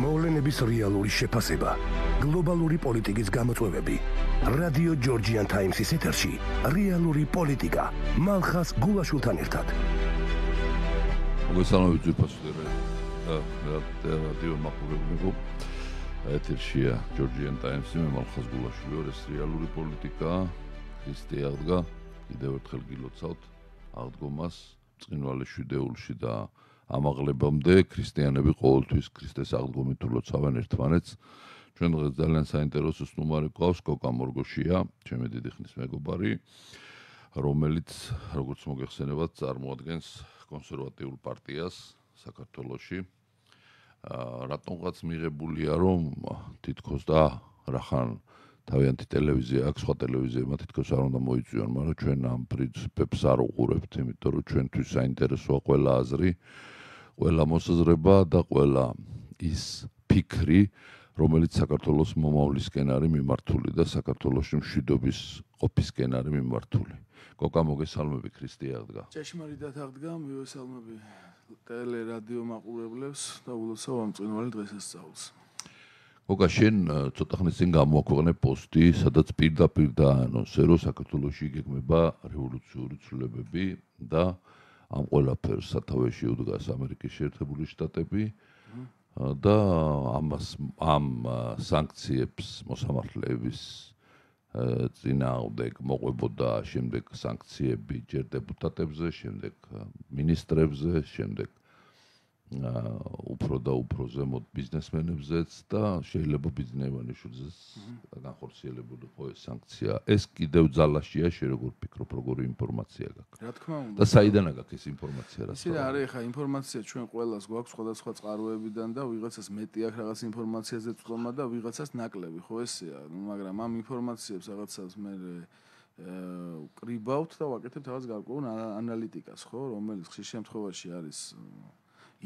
მოვლენების რეალური შეფასება, გლობალური პოლიტიკის გამოწვევები. რადიო ჯორჯიან ტაიმსის ეთერში რეალური პოლიტიკა მალხას გულაშულთან ერთად. მოგესალმებით ძვირფასდები. და რადიო მაყურებლებო. ეთერშია ჯორჯიან ტაიმსი მე მალხას გულაშული ვარ ეს რეალური პოლიტიკა ხისტე აღდგა კიდევ ერთხელ გილოცავთ აღდგომას წინვალე შვიდეულში და ამაღლებამდე ქრისტიანები ყოველთვის ქრისტეს აღდგომით თულოცავენ ერთმანეთს. ჩვენ დღეს ძალიან საინტერესო სტუმარი ყავს კოკა მორგოშია, ჩემი დიდი ხნის მეგობარი, რომელიც, როგორც მოგეხსენებათ, წარმოადგენს კონსერვატიულ პარტიას საქართველოში. აა რატომღაც მიღებულია რომ თითქოს და რახან თავიანთი ტელევიზია აქვს, სხვა ტელევიზიებმა თითქოს არ უნდა მოიწვიონ, მაგრამ ჩვენ ამ პრინციპებს არ უყურებთ, იმიტომ რომ ჩვენთვის საინტერესოა ყველა აზრი. ყველა მოსაზრება და ყველა ის ფიქრი, რომელიც საქართველოს მომავლის სცენარი მიმართული და საქართველოსში მშვიდობის ყოფის სცენარი მიმართული. გოგა მოგესალმები ქრისტე აღდგა. ჭეშმარიტ და აღდგა, მიესალმები ტელე რადიო მაყურებლებს და ულოცავ ამ წინვალ დღესასწაულს. გოგა შენ ცოტა ხნის წინ გამოაქვეყნე პოსტი, სადაც პირდაპირ დაანონსე, რომ საქართველოში იგეგმება რევოლუციური ცვლილებები და ამ ყველაფერს სათავეში უდგას ამერიკის შეერთებული შტატები და ამას ამ სანქციებს მოსამართლეების წინააღმდეგ მოყვებოდა შემდეგ სანქციები ჯერ депутатებზე, შემდეგ მინისტრებზე, შემდეგ აა უფრო და უფრო ზემოთ ბიზნესმენებზეც და შეიძლება ბიზნესმენებშიც განხორციელებული ყო ეს სანქცია. ეს კიდევ ძალაშია შე როგორ ფიქრობ, როგორი ინფორმაცია გაქვს? რა თქმა უნდა. და საიდან აქვს ეს ინფორმაცია რა? ისინი არის ხა ინფორმაცია ჩვენ ყველას გვაქვს სხვადასხვა წყაროებიდან და ვიღაცას მეტი აქვს რაღაც ინფორმაციაზე წვლომა და ვიღაცას ნაკლები, ხო ესეა? ნუ მაგრამ ამ ინფორმაციებს რაღაცას მე აა კრიბავთ და ვაკეთებ რაღაც გარკვეულ ანალიტიკას, ხო, რომელიც ხშირ შემთხვევაში არის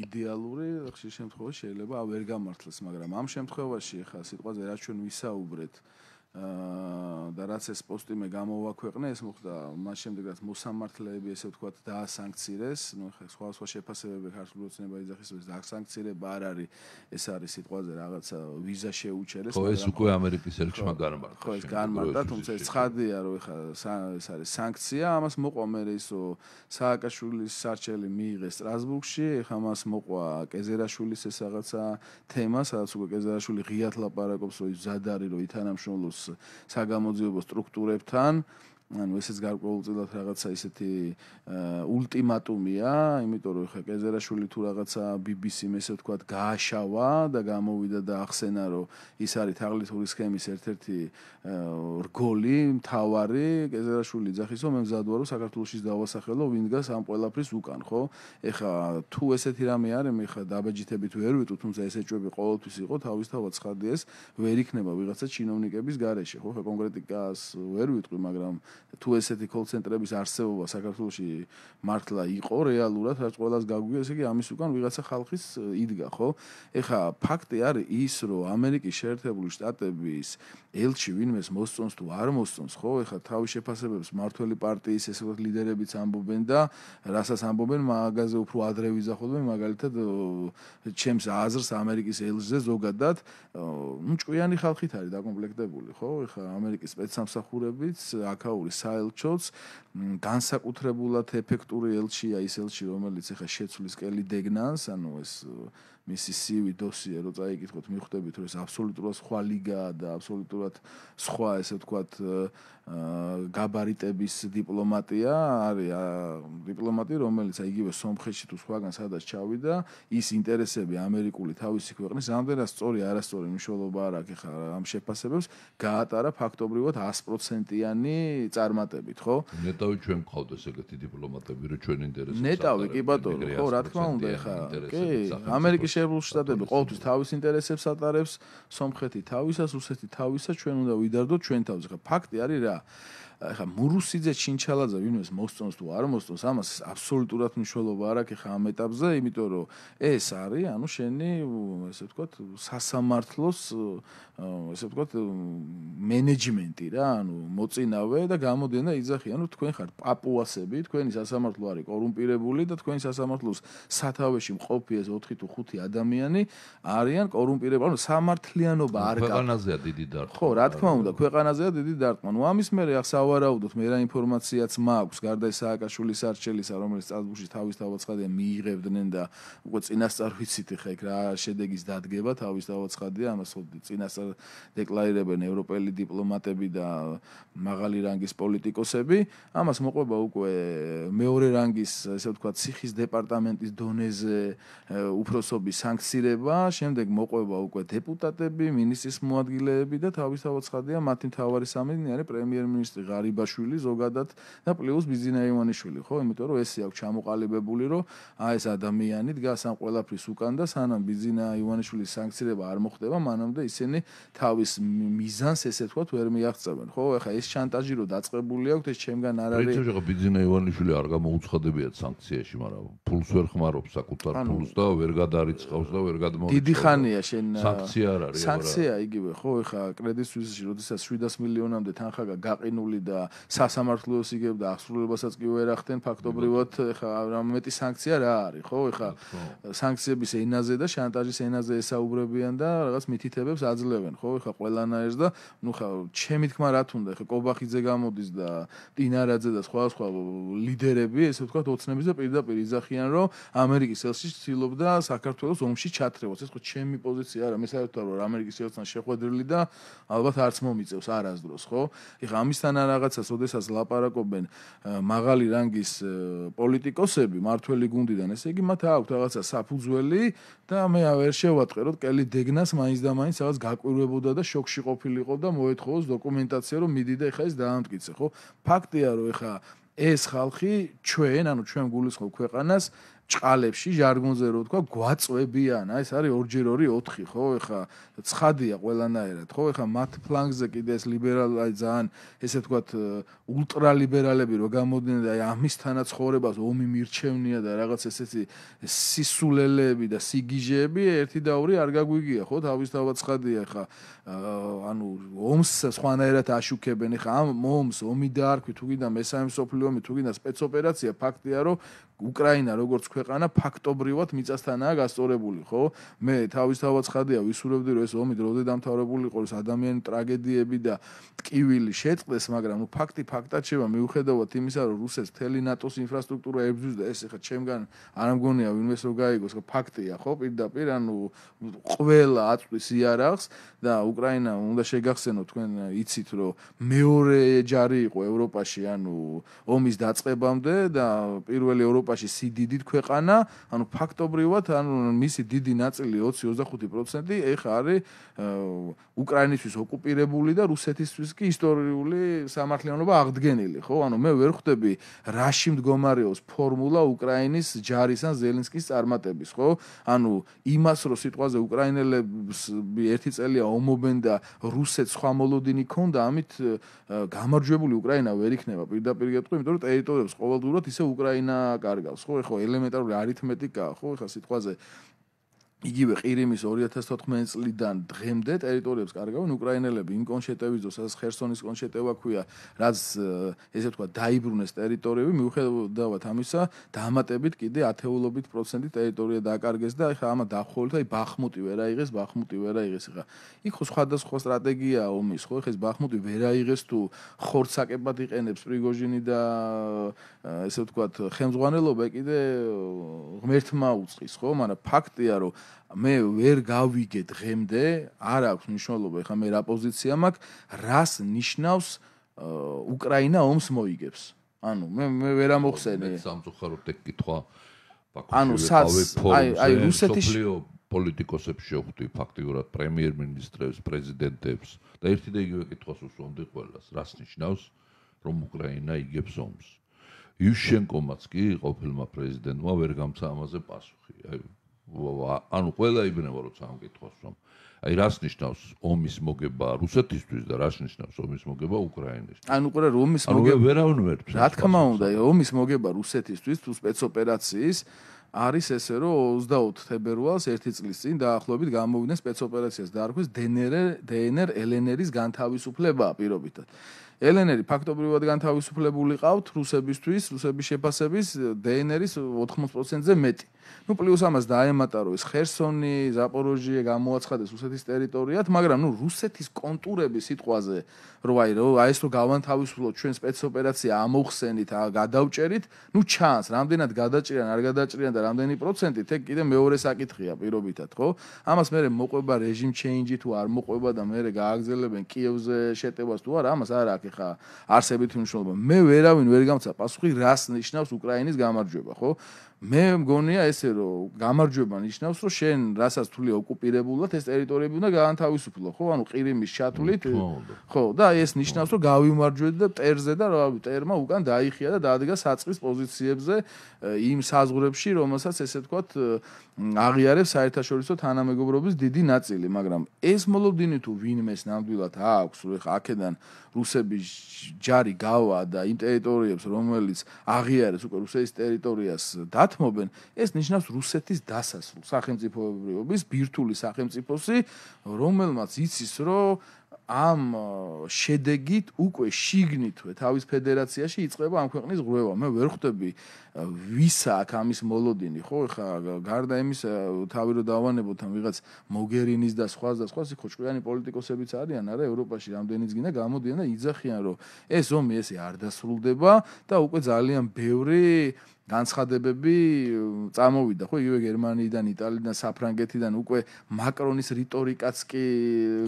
იდეალური ხშირ შემთხვევაში შეიძლება ვერ გამართლოს, მაგრამ ამ შემთხვევაში ხა სიტყვაზე რაც ჩვენ ვისაუბრეთ, აა და რაც ეს პოსტი მე გამოვაქვეყნე, ეს მოხდა მას შემდეგ, რაც მოსამართლეები ესე ვთქვა და სანქცირეს, ნუ ხე სხვა სხვა შეფასებები ქართულ ოცნება იძახის, ეს დაქსანქცირება არ არის, ეს არის სიტყვაზე რაღაცა ვიზა შეუჩერეს, მაგრამ ხო ეს უკვე ამერიკის ელჩმა განმარტა. ხო ეს განმარტა, თუმცა ეს ცხადია, რომ ხა ეს არის სანქცია, ამას მოყვა მე ის სააკაშვილის სარჩელი მიიღეს სტრასბურგში, ხა მას მოყვა კეზერაშვილის ეს რაღაცა თემა, სადაც უკვე კეზერაშვილი ღიად ლაპარაკობს, რომ ის ზადარი რომ ითანამშრომლოს საგამოძიებო სტრუქტურებთან ანუ ესეც გარკვეულწილად რაღაცა ისეთი ულტიმატუმია, იმიტომ რომ ხა კეზერაშვილი თუ რაღაცა BBC-მ ესე ვთქვა გააშავა და გამოვიდა და ახსენა რომ ის არის თაღლითური სქემის ერთ-ერთი რგოლი, მთავარი კეზერაშვილი ძახისო მე მზადვარო საქართველოსის დავასახელო ვინდგას ამ ყველაფრის უკან, ხო? ეხა თუ ესეთი რამე არის, მე ხა დაბეჯითებით ვერ ვიტყვი, თუმცა ეს ეჭვები ყოველთვის იყო თავისთავად ცხადდეს, ვერ იქნება ვიღაცა ჩინოვნიკების გარეშე, ხო? ხა კონკრეტიკას ვერ ვიტყვი, მაგრამ თუ ესეთი call center-ების არსებობა საქართველოში მართლა იყო რეალურად, რაც ყოველას გაგვია, ესე იგი ამის უკან ვიღაცა ხალხის იდგა, ხო? ეხა ფაქტი არის ის, რომ ამერიკის შეერთებული შტატების ელჩი ვინმეს მოსწონს თუ არ მოსწონს, ხო, ეხლა თავი შეფასებებს მართველი პარტიის ესე ვთქვათ ლიდერებიც ამბობენ და რასაც ამბობენ, მაგაზე უფრო ადრე ვიზახოდები, მაგალითად, ჩემს აზრს ამერიკის ელჩზე ზოგადად, ნუ ჭუიანი ხალხით არის დაკომპლექტებული, ხო? ეხლა ამერიკის სპეცსამსახურებიც, აკაური საელჩოც განსაკუთრებულად ეფექტური ელჩია ის ელჩი, რომელიც ეხლა შეცვლის კელი დეგნანს, ანუ ეს მისი CV დოსიე რო წაიკითხოთ, მიხვდებით, რომ ეს აბსოლუტურად სხვა ლიგაა და აბსოლუტურად სხვა, ესე ვთქვათ, გაბარიტების დიპლომატია, არის დიპლომატი, რომელიც აი იგივე სომხეთში თუ სხვაგან სადაც ჩავიდა, ის ინტერესები ამერიკული თავისი ქვეყნის ამდენას სწორი არასწორი მნიშვნელობა არ აქვს ახლა ამ შეფასებებს, გაატარა ფაქტობრივად 100%-იანი წარმატებით, ხო? ნეტავი ჩვენ გვყავდეს ეგეთი დიპლომატები, რომ ჩვენ ინტერესებს. ნეტავი კი ბატონო, ხო, რა თქმა უნდა, ახლა კი ამერიკის შეერულ შტატები ყოველთვის თავის ინტერესებს ატარებს, სომხეთი თავისას, რუსეთი თავისას, ჩვენ უნდა ვიდარდოთ ჩვენ თავზე. ფაქტი არის რა. ახლა მურუსიძე ჩინჩალაძე ვინმეს მოსწონს თუ არ მოსწონს ამას აბსოლუტურად მნიშვნელობა არ აქვს ახლა ამ ეტაპზე იმიტომ რომ ეს არის ანუ შენი ესე ვთქვათ სასამართლოს ესე ვთქვათ მენეჯმენტი რა ანუ მოწინავე და გამოდიან და იძახიან რომ თქვენ ხართ პაპუასები თქვენი სასამართლო არის კორუმპირებული და თქვენი სასამართლოს სათავეში მყოფი ეს 4 თუ 5 ადამიანი არიან კორუმპირებული ანუ სამართლიანობა არ გაქვთ ქვეყანაზეა დიდი დარტყმა ხო რა თქმა უნდა ქვეყანაზეა დიდი დარტყმა ნუ ამის მერე ახსა სავარაუდოდ მე რა ინფორმაციაც მაქვს გარდა სააკაშვილის არჩელისა რომელიც წაბუში თავის დავაცხადია მიიღებდნენ და უკვე წინასწარ ვიცით ხა ეგ რა შედეგის დადგება თავის დავაცხადია ამას წინასწარ დეკლარირებენ ევროპელი დიპლომატები და მაღალი რანგის პოლიტიკოსები ამას მოყვება უკვე მეორე რანგის ესე ვთქვა ციხის დეპარტამენტის დონეზე უფროსობის სანქცირება შემდეგ მოყვება უკვე დეპუტატები მინისტრის მოადგილეები და თავის დავაცხადია მათი მთავარი სამინისტრო პრემიერ-მინისტრი ღარიბაშვილი ზოგადად და პლუს ბიზინაივანიშვილი, ხო? იმიტომ რომ ესე აქვს ჩამოყალიბებული, რომ აი ეს ადამიანი დგას ამ ყველაფრის უკან და სანამ ბიზინაივანიშვილის სანქცირება არ მოხდება, მანამდე ისინი თავის მიზანს ესე თქვათ ვერ მიაღწევენ, ხო? ეხა ეს შანტაჟი რო დაწቀბული აქვს, ეს ჩემგან არ არის. ეს ხო ბიზინაივანიშვილი არ გამოუცხადებია სანქციაში, მაგრამ ფულს ვერ ხმარობს საკუთარ ფულს და ვერ გადარიცხავს და ვერ გადმოიწევს. დიდი ხანია შენ სანქცია არ არის, აბა. სანქცია იგივე, ხო? ეხა კრედიტ სუისში, როდესაც 700 მილიონამდე თანხა გაყინული და სასამართლოს იგებდა ასრულებასაც კი ვერ ახდენ ფაქტობრივად mm-hmm. ეხა რამეტი სანქცია რა არის ხო ეხა mm-hmm. სანქციების ენაზე და შანტაჟის ენაზე ესაუბრებიან და რაღაც მითითებებს აძლევენ ხო ეხა ყველანაირს და ნუ ხა ჩემი თქმა რა თუნდა ეხა კობახიძე გამოდის და დინარაძე და სხვა სხვა ლიდერები ესე ვთქვათ ოცნებებზე პირდაპირ იზახიან რომ ამერიკის ელჩი ცდილობდა საქართველოს ომში ჩათრევას ეს ხო ჩემი პოზიცია არა მე საერთოდ რომ ამერიკის ელჩთან შეხვედრილი და ალბათ არც მომიწევს არასდროს ხო ეხა ამისთან არა რაღაცას ოდესას ლაპარაკობენ მაღალი რანგის პოლიტიკოსები მართველი გუნდიდან ესე იგი მათ აქვთ რაღაცა საფუძველი და მე ვერ შევატყეროთ კელი დეგნას მაინც და მაინც რაღაც გაკვირვებოდა და შოკში ყოფილიყო და მოეთხოვოს დოკუმენტაცია რომ მიდი და ეხა ეს დაამტკიცე ხო ფაქტია რომ ეხა ეს ხალხი ჩვენ ანუ ჩვენ გულისხმობ ქვეყანას ჭყალებში ჟარგონზე რო ვთქვა გვაწვებიან აი ეს არის ორჯერ ორი 4 ხო ეხა ცხადია ყველანაირად ხო ეხა მათ ფლანგზე კიდე ეს ლიბერალი აი ძალიან ესე ვთქვა ულტრალიბერალები რო გამოდნენ და აი ამის თანაცხოვრებას ომი მირჩევნია და რაღაც ესეთი სისულელეები და სიგიჟეები ერთი და ორი არ გაგვიგია ხო თავისთავად ცხადია ეხა ანუ ომს სხვანაირად აშუქებენ ეხა ამ ომს ომი დაარქვი თუ კიდე მესამე სოფლიო ომი თუ კიდე სპეცოპერაცია ფაქტია რომ უკრაინა როგორც ქვეყანა ფაქტობრივად მიწასთანაა გასწორებული, ხო? მე თავისთავად ხადია ვისურვებდი, რომ ეს ომი დროდე დამთავრებულიყო, ეს ადამიანის ტრაგედიები და ტკივილი შეწყდეს, მაგრამ ნუ ფაქტი ფაქტად შევა, მიუხედავად იმისა, რომ რუსეთს მთელი ნატოს ინფრასტრუქტურა ებძვის და ეს ხა ჩემგან არ ამგონია ვინმეს რო გაიგოს, ხო ფაქტია, ხო? პირდაპირ, ანუ ყველა აწვის იარაღს და უკრაინა უნდა შეგახსენო თქვენ იცით, რომ მეორე ჯარი იყო ევროპაში, ანუ ომის დაწყებამდე და პირველი ევროპა ევროპაში სიდიდით ქვეყანა, ანუ ფაქტობრივად, ანუ მისი დიდი ნაწილი 20-25% ეხა არის უკრაინისთვის ოკუპირებული და რუსეთისთვის კი ისტორიული სამართლიანობა აღდგენილი, ხო? ანუ მე ვერ ხვდები რაში მდგომარეობს ფორმულა უკრაინის ჯარის ან ზელენსკის წარმატების, ხო? ანუ იმას რო სიტყვაზე უკრაინელები ერთი წელია ომობენ და რუსეთს სხვა მოლოდინი ქონდა, ამით გამარჯვებული უკრაინა ვერ იქნება პირდაპირ გეტყვი, იმიტომ რომ ტერიტორიებს ყოველდღურად ისე უკრაინა არ გავს ხო ეხო ელემენტარული არითმეტიკა ხო ეხა სიტყვაზე იგივე ყირიმის 2014 წლიდან დღემდე ტერიტორიებს კარგავენ უკრაინელები ინკონშეტევიძოს ასე ხერსონის კონშეტევა ქვია რაც ესე თქვა დაიბრუნეს ტერიტორიები მიუხედავად ამისა დამატებით კიდე ათეულობით პროცენტი ტერიტორია დააკარგეს და ახლა ამა დახოლთ აი ბახმუტი ვერ აიღეს ბახმუტი ვერ აიღეს ახლა იქ ხო სხვადასხვა სტრატეგია ომის ხო ეხეს ბახმუტი ვერ აიღეს თუ ხორცაკებად იყენებს პრიგოჟინი და ესე თქვა ხელმძღვანელობა კიდე ღმერთმა უწყის ხო მაგრამ ფაქტია რომ მე ვერ გავიგე დღემდე, არ აქვს მნიშვნელობა, ხა მე რა პოზიცია მაქვს, რას ნიშნავს უკრაინა ომს მოიგებს. ანუ მე მე ვერ ამოხსენე. მე სამწუხაროდ ეგ კითხვა ბაქოში. ანუ სას აი აი რუსეთში პოლიტიკოსებს შევხვდი ფაქტიურად პრემიერ-მინისტრებს, პრეზიდენტებს და ერთი და იგივე კითხვას უსვამდი ყველას, რას ნიშნავს რომ უკრაინა იგებს ომს. იუშენკომაც კი ყოფილმა პრეზიდენტმა ვერ გამცა ამაზე პასუხი. აი ანუ ყველა იბნევა როცა ამ კითხავს რომ აი რას ნიშნავს ომის მოგება რუსეთისთვის და რას ნიშნავს ომის მოგება უკრაინისთვის ანუ ყველა რომის მოგება ვერავინ ვერ რა თქმა უნდა ომის მოგება რუსეთისთვის თუ სპეცოპერაციის არის ესე რომ 24 თებერვალს ერთი წლის წინ დაახლოებით გამოვიდა სპეცოპერაციას დაარქვეს დნრ დნრ ლნრის განთავისუფლება პირობითად ელენერი ფაქტობრივად განთავისუფლებულიყავთ რუსებისთვის, რუსების შეფასების დნრის 80%-ზე მეტი. ну плюс ამას დაემატარო ეს ხერსონი, ზაპოროჟიე გამოაცხადეს რუსეთის ტერიტორიად, მაგრამ ну რუსეთის კონტურები სიტყვაზე როაი რო აი ეს რო გავანთავისუფლოთ ჩვენ спецოპერაცია ამოხსენით, ა გადავჭერით, ну ჩანს, რამდენად გადაჭრიან, არ გადაჭრიან და რამდენი პროცენტით, ეგ კიდე მეორე საკითხია პირობითად, ხო? ამას მე მოყვება რეჟიმ ჩეინჯი თუ არ მოყვება და მე გააგზელებენ კიევზე შეტევას თუ არა, ამას არ აქ აქვს ხა არსებითი მნიშვნელობა. მე ვერავინ ვერ გამცა პასუხი რას ნიშნავს უკრაინის გამარჯვება, ხო? მე მგონია ესე რომ გამარჯვება ნიშნავს რომ შენ რასაც თვლი ოკუპირებულად ეს ტერიტორიები უნდა გაანთავისუფლო ხო ანუ ყირიმის ჩათვლით ხო და ეს ნიშნავს რომ გავიმარჯვე და პერზე და რა ვიცი ტერმა უკან დაიხია და დაადგა საწყის პოზიციებზე იმ საზღურებში რომელსაც ესე თქვათ აღიარებს საერთაშორისო თანამეგობრობის დიდი ნაწილი, მაგრამ ეს მოლოდინი თუ ვინმეს ნამდვილად აქვს, რომ ხა აქედან რუსების ჯარი გავა და იმ ტერიტორიებს, რომელიც აღიარეს უკვე რუსეთის ტერიტორიას დათმობენ, ეს ნიშნავს რუსეთის დასასრულ სახელმწიფოებრიობის ბირთული სახელმწიფოსი, რომელმაც იცის, რომ ამ შედეგით უკვე შიგნითვე თავის ფედერაციაში იწყება ამ ქვეყნის ღრუება. მე ვერ ხვდები ვისა აქ ამის მოლოდინი ხო ხა გარდა იმის თავი რომ დავანებოთ ამ ვიღაც მოგერინის და სხვას და სხვას იქო ჭკვიანი პოლიტიკოსებიც არიან არა ევროპაში რამდენიც გინდა გამოდიან და იძახიან რომ ეს ომი ესე არ დასრულდება და უკვე ძალიან ბევრი განცხადებები წამოვიდა ხო იგივე გერმანიიდან, იტალიიდან, საფრანგეთიდან უკვე მაკრონის რიტორიკაც კი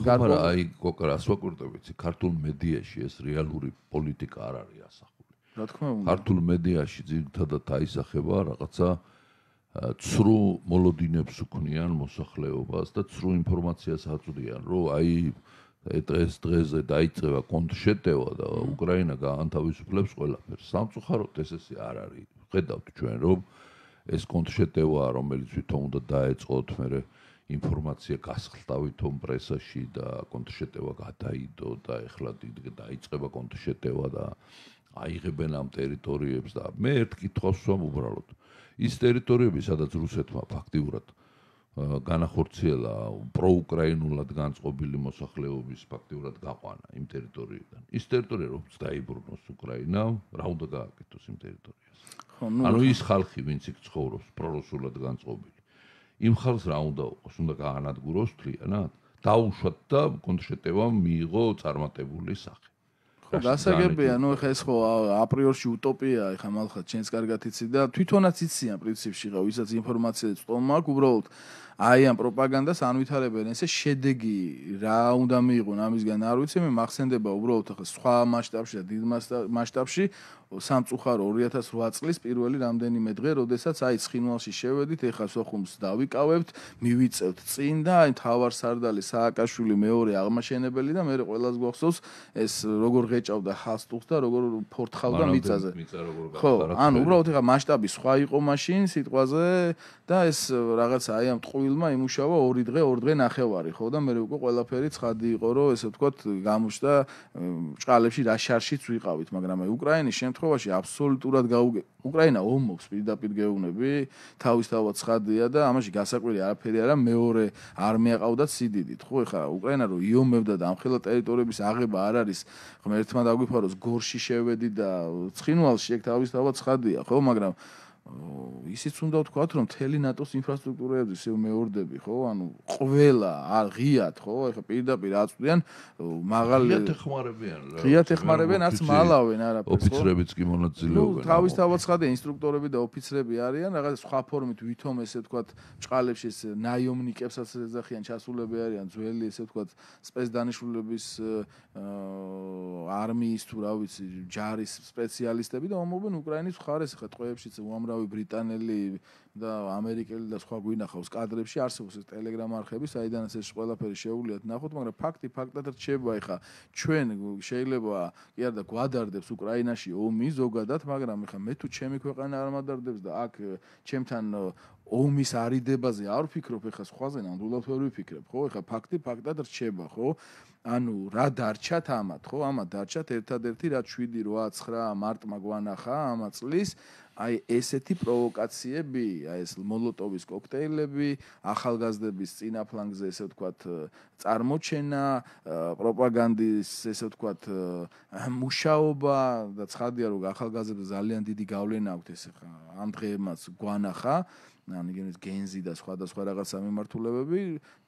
გარკვეულ აი კოკრას ვაკურტებით ქართულ მედიაში ეს რეალური პოლიტიკა არ არის ასე რა თქმა უნდა ქართულ მედიაში ძირთადად აისახება რაღაცა ცრუ მოლოდინებს უქმნიან მოსახლეობას და ცრუ ინფორმაციას აწვდიან რომ აი დღეს დღეზე დაიწება კონტრშეტევა და უკრაინა გაანთავისუფლებს ყველაფერს სამწუხაროდ ესეი არ არის ვხედავთ ჩვენ რომ ეს კონტრშეტევა რომელიც თვითონ უნდა დაეწყოთ მე ინფორმაცია გასხლდავით თომ პრესაში და კონტრშეტევა გადაიდო და ეხლა დაიწყება კონტრშეტევა და აიღებენ ამ ტერიტორიებს და მე ერთ კითხავს ვამ უბრალოდ ის ტერიტორიები სადაც რუსეთმა ფაქტიურად განახორციელა პროუკრაინულად განწყობილი მოსახლეობის ფაქტიურად გაყვანა იმ ტერიტორიიდან ის ტერიტორია რომც დაიბრუნოს უკრაინა რა უნდა გააკეთოს იმ ტერიტორიას ანუ ის ხალხი ვინც იქ ცხოვრობს პრორუსულად განწყობილი იმ ხალხს რა უნდა უყოს უნდა გაანადგუროს თლიანად დაუშვათ და კონტრშეტევა მიიღო წარმატებული სახე ხო დასაგებია ნუ ხა ეს ხო აპრიორში უტოპიაა ხა მალხა ჩვენს კარგად იცი და თვითონაც იციან პრინციპში ხა ვისაც ინფორმაცია წტომა აქვს უბრალოდ აი ამ პროპაგანდას ანვითარებენ ესე შედეგი რა უნდა მიიღონ ამისგან არ ვიცი მე მახსენდება უბრალოდ ახლა სხვა მასშტაბში და დიდ მასშტაბში სამწუხარო 2008 წლის პირველი რამდენიმე დღე როდესაც აი ცხინვალში შევედით ეხა სოხუმს დავიკავებთ მივიწევთ წინ და აი თავარ სარდალი სააკაშვილი მეორე აღმაშენებელი და მე ყველას გვახსოვს ეს როგორ ღეჭავდა ხასტუხს და როგორ ფორთხავდა მიწაზე ხო ანუ უბრალოდ ეხა მასშტაბი სხვა იყო მაშინ სიტყვაზე და ეს რაღაც აი ამ ტყუილ ფილმა იმუშავა 2 დღე, 2 დღე ნახევარი, ხო და მე უკვე ყველაფერი ცხადი იყო, რომ ესე ვთქვათ, გამოჩნდა ჭყალებში რა შარშიც ვიყავით, მაგრამ აი უკრაინის შემთხვევაში აბსოლუტურად გაუგე. უკრაინა ომობს პირდაპირ გეუბნები, თავისთავად ცხადია და ამაში გასაკვირი არაფერი არა, მეორე არმია ყავდათ სიდიდით, ხო? ეხლა უკრაინა რო იომებდა და ამხელა ტერიტორიების აღება არ არის, ღმერთმა დაგვიფაროს გორში შევედი და ცხინვალში ეგ თავისთავად ცხადია, ხო? მაგრამ ისიც უნდა ვთქვათ, რომ თელი ნატოს ინფრასტრუქტურაებზე მეორდები, ხო? ანუ ყველა აღიათ, ხო? ეხა პირდაპირ აწვდიან მაღალი ღიათ ეხმარებიან რა. ღიათ ეხმარებიან, არც მალავენ არაფერს, ხო? ოფიცრებიც კი მონაწილეობენ. ნუ თავის თავად ხარ ინსტრუქტორები და ოფიცრები არიან, რაღაც სხვა ფორმით ვითომ ესე ვთქვათ, ბჭყალებში ნაიომნიკებსაც ეძახიან, ჩასულები არიან, ძველი ესე ვთქვათ, სპეცდანიშნულების არმიის თუ რა ვიცი, ჯარის სპეციალისტები და ომობენ უკრაინის მხარეს, ხა ტყეებშიც უამრავი ბრიტანელი ფრანგელი და ამერიკელი და სხვა გვინახავს კადრებში არსებობს ეს ტელეგრამ არხები, საიდანაც ეს ყველაფერი შეუძლიათ ნახოთ, მაგრამ ფაქტი ფაქტად რჩება ეხა. ჩვენ შეიძლება კი არა და გვადარდებს უკრაინაში ომი ზოგადად, მაგრამ ეხა მე თუ ჩემი ქვეყანა არ მადარდებს და აქ ჩემთან ომის არიდებაზე არ ვფიქრობ ეხა სხვაზე ნამდვილად ვერ ვიფიქრებ, ხო? ეხა ფაქტი ფაქტად რჩება, ხო? ანუ რა დარჩათ ამათ, ხო? ამათ დარჩათ ერთადერთი რა 7, 8, 9 მარტმა გვანახა ამა წლის აი ესეთი პროვოკაციები, აი ეს მოლოტოვის კოქტეილები, ახალგაზრდების წინაფლანგზე ესე ვთქვათ, წარმოჩენა, პროპაგანდის ესე ვთქვათ, მუშაობა და ცხადია რომ ახალგაზრდებს ძალიან დიდი გავლენა აქვს ეს ამ დღემაც გვანახა ან იგივე გენზი და სხვადასხვა რაღაცა მიმართულებები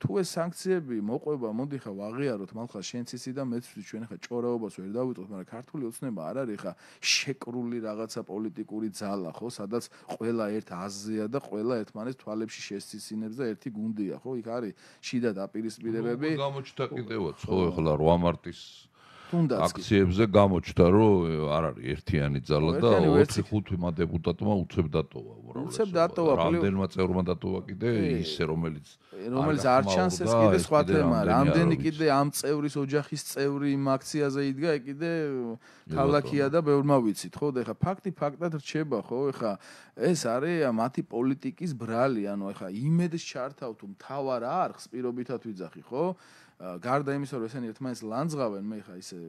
თუ ეს სანქციები მოყვება მოდი ხა ვაღიაროთ მალხა შენც ისი და მეც ჩვენ ხა ჭორაობას ვერ დავიწყოთ მაგრამ ქართული ოცნება არ არის ხა შეკრული რაღაცა პოლიტიკური ძალა ხო სადაც ყველა ერთ აზია და ყველა ერთმანეთს თვალებში შეესწინებს და ერთი გუნდია ხო იქ არის შიდა დაპირისპირებები გამოჩნდა კიდევაც ხო ეხლა 8 მარტის თუნდაც აქციებზე გამოჩნდა რომ არ არის ერთიანი ძალა და 25 მა დეპუტატმა უცებ დატოვა უბრალოდ უცებ დატოვა რამდენმა წევრმა დატოვა კიდე ისე რომელიც რომელიც არ ჩანს ეს კიდე სხვა თემა რამდენი კიდე ამ წევრის ოჯახის წევრი იმ აქციაზე იდგა კიდე თავლაქია და ბევრმა ვიცით ხო და ეხა ფაქტი ფაქტად რჩება ხო ეხა ეს არის მათი პოლიტიკის ბრალი ანუ ეხა იმედს ჩართავთ თუ მთავარ არხს პირობითად ვიძახი ხო გარდა იმისა რომ ესენი ერთმანეთს ლანძღავენ მე ხა ისე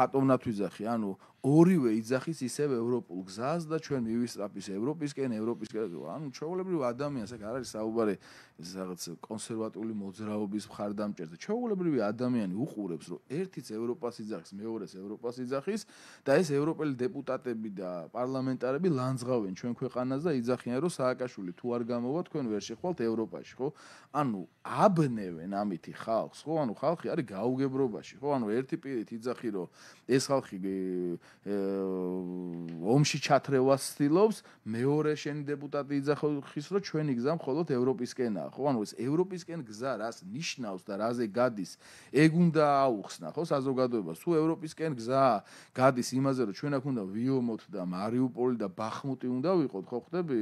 ხატოვნათვის ძახი ანუ ორივე იძახის ისევ ევროპულ გზას და ჩვენ მივისწრაფის ევროპისკენ, ევროპისკენ. ანუ ჩვეულებრივ ადამიანს აქ არ არის საუბარი რაღაც კონსერვატული მოძრაობის მხარდამჭერზე. ჩვეულებრივი ადამიანი უყურებს, რომ ერთიც ევროპას იძახს, მეორეს ევროპას იძახის და ეს ევროპელი დეპუტატები და პარლამენტარები ლანძღავენ ჩვენ ქვეყანას და იძახიან, რომ სააკაშვილი თუ არ გამოვა, თქვენ ვერ შეხვალთ ევროპაში, ხო? ანუ აბნევენ ამითი ხალხს, ხო? ანუ ხალხი არის გაუგებრობაში, ხო? ანუ ერთი პირით იძახი, რომ ეს ხალხი э, ომში ჩათრევას ცდილობს მეორე შენი დეპუტატი იძახის რომ ჩვენი გზა მხოლოდ ევროპისკენაა ხო ანუ ეს ევროპისკენ გზა რას ნიშნავს და რაზე გადის ეგ უნდა აუხსნა ხო საზოგადოება თუ ევროპისკენ გზა გადის იმაზე რომ ჩვენ აქ უნდა ვიომოთ და მარიუპოლი და ბახმუტი უნდა ვიყოთ ხო ხდები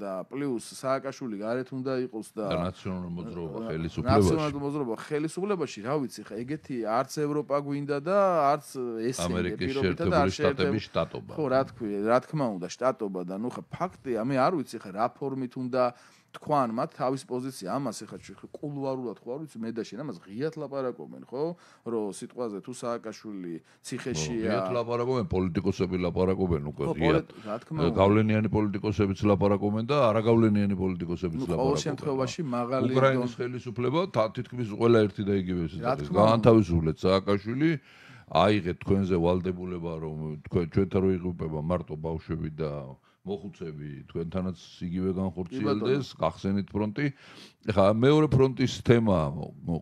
და პლუს სააკაშვილი გარეთ უნდა იყოს და ნაციონალური მოძრაობა ხელისუფლებაში ნაციონალური მოძრაობა ხელისუფლებაში რა ვიცი ხა ეგეთი არც ევროპა გვინდა და არც ესე ამერიკის შეერთებული შტატების შტატობა ხო რა თქვი, რა თქმა უნდა, штатობა და ნუ ხა ფაქტია, მე არ ვიცი ხა რა ფორმით უნდა თქვან მათ თავის პოზიცია ამას ხა კულვარულად ხო არ ვიცი მე და შენ ამას ღიად ლაპარაკობენ ხო რომ სიტყვაზე თუ სააკაშვილი ციხეშია ღიად ლაპარაკობენ პოლიტიკოსები ლაპარაკობენ უკვე ღიად გავლენიანი პოლიტიკოსებიც ლაპარაკობენ და არაგავლენიანი პოლიტიკოსებიც ლაპარაკობენ ყოველ შემთხვევაში მაგალითად უკრაინის ხელისუფლება თითქმის ყველა ერთი და იგივე ეს განთავისუფლეთ სააკაშვილი აიღეთ თქვენზე ვალდებულება რომ თქვენ ჩვენთან რო იღუპება მარტო ბავშვები და მოხუცები თქვენთანაც იგივე განხორციელდეს გახსენით ფრონტი ახლა მეორე ფრონტის თემა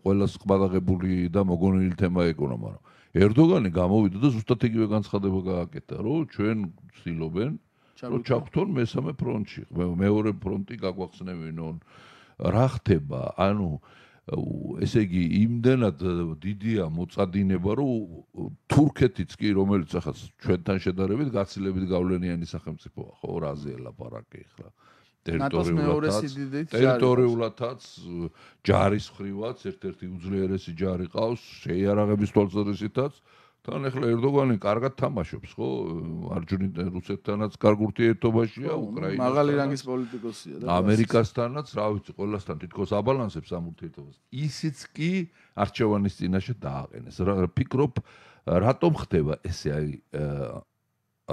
ყველა სხვადაღებული და მოგონილი თემა ეკონომა რომ ერდოგანი გამოვიდა და ზუსტად იგივე განცხადება გააკეთა რომ ჩვენ ცდილობენ რომ ჩახვთონ მესამე ფრონტში მეორე ფრონტი გაგვახსნევინონ რა ხდება ანუ ესე იგი იმდენად დიდია მოწადინება რომ თურქეთიც კი რომელიც ახლა ჩვენთან შედარებით გაცილებით გავლენიანი სახელმწიფოა ხო რაზია ლაპარაკი ახლა ტერიტორიულადაც ჯარის ხრივაც ერთ-ერთი უძლიერესი ჯარი ყავს შეიარაღების თვალსაზრისითაც თან ახლა ერდოგანი კარგად თამაშობს ხო არჯუნიტა რუსეთთანაც კარგურთიერთობაშია უკრაინა მაღალი რანგის პოლიტიკოსია და ამერიკასთანაც რა ვიცი ყველასთან თითქოს აბალანსებს ამ ურთიერთობას ისიც კი არჩევანის წინაშე დააყენეს რა ფიქრობ რატომ ხდება ესე აი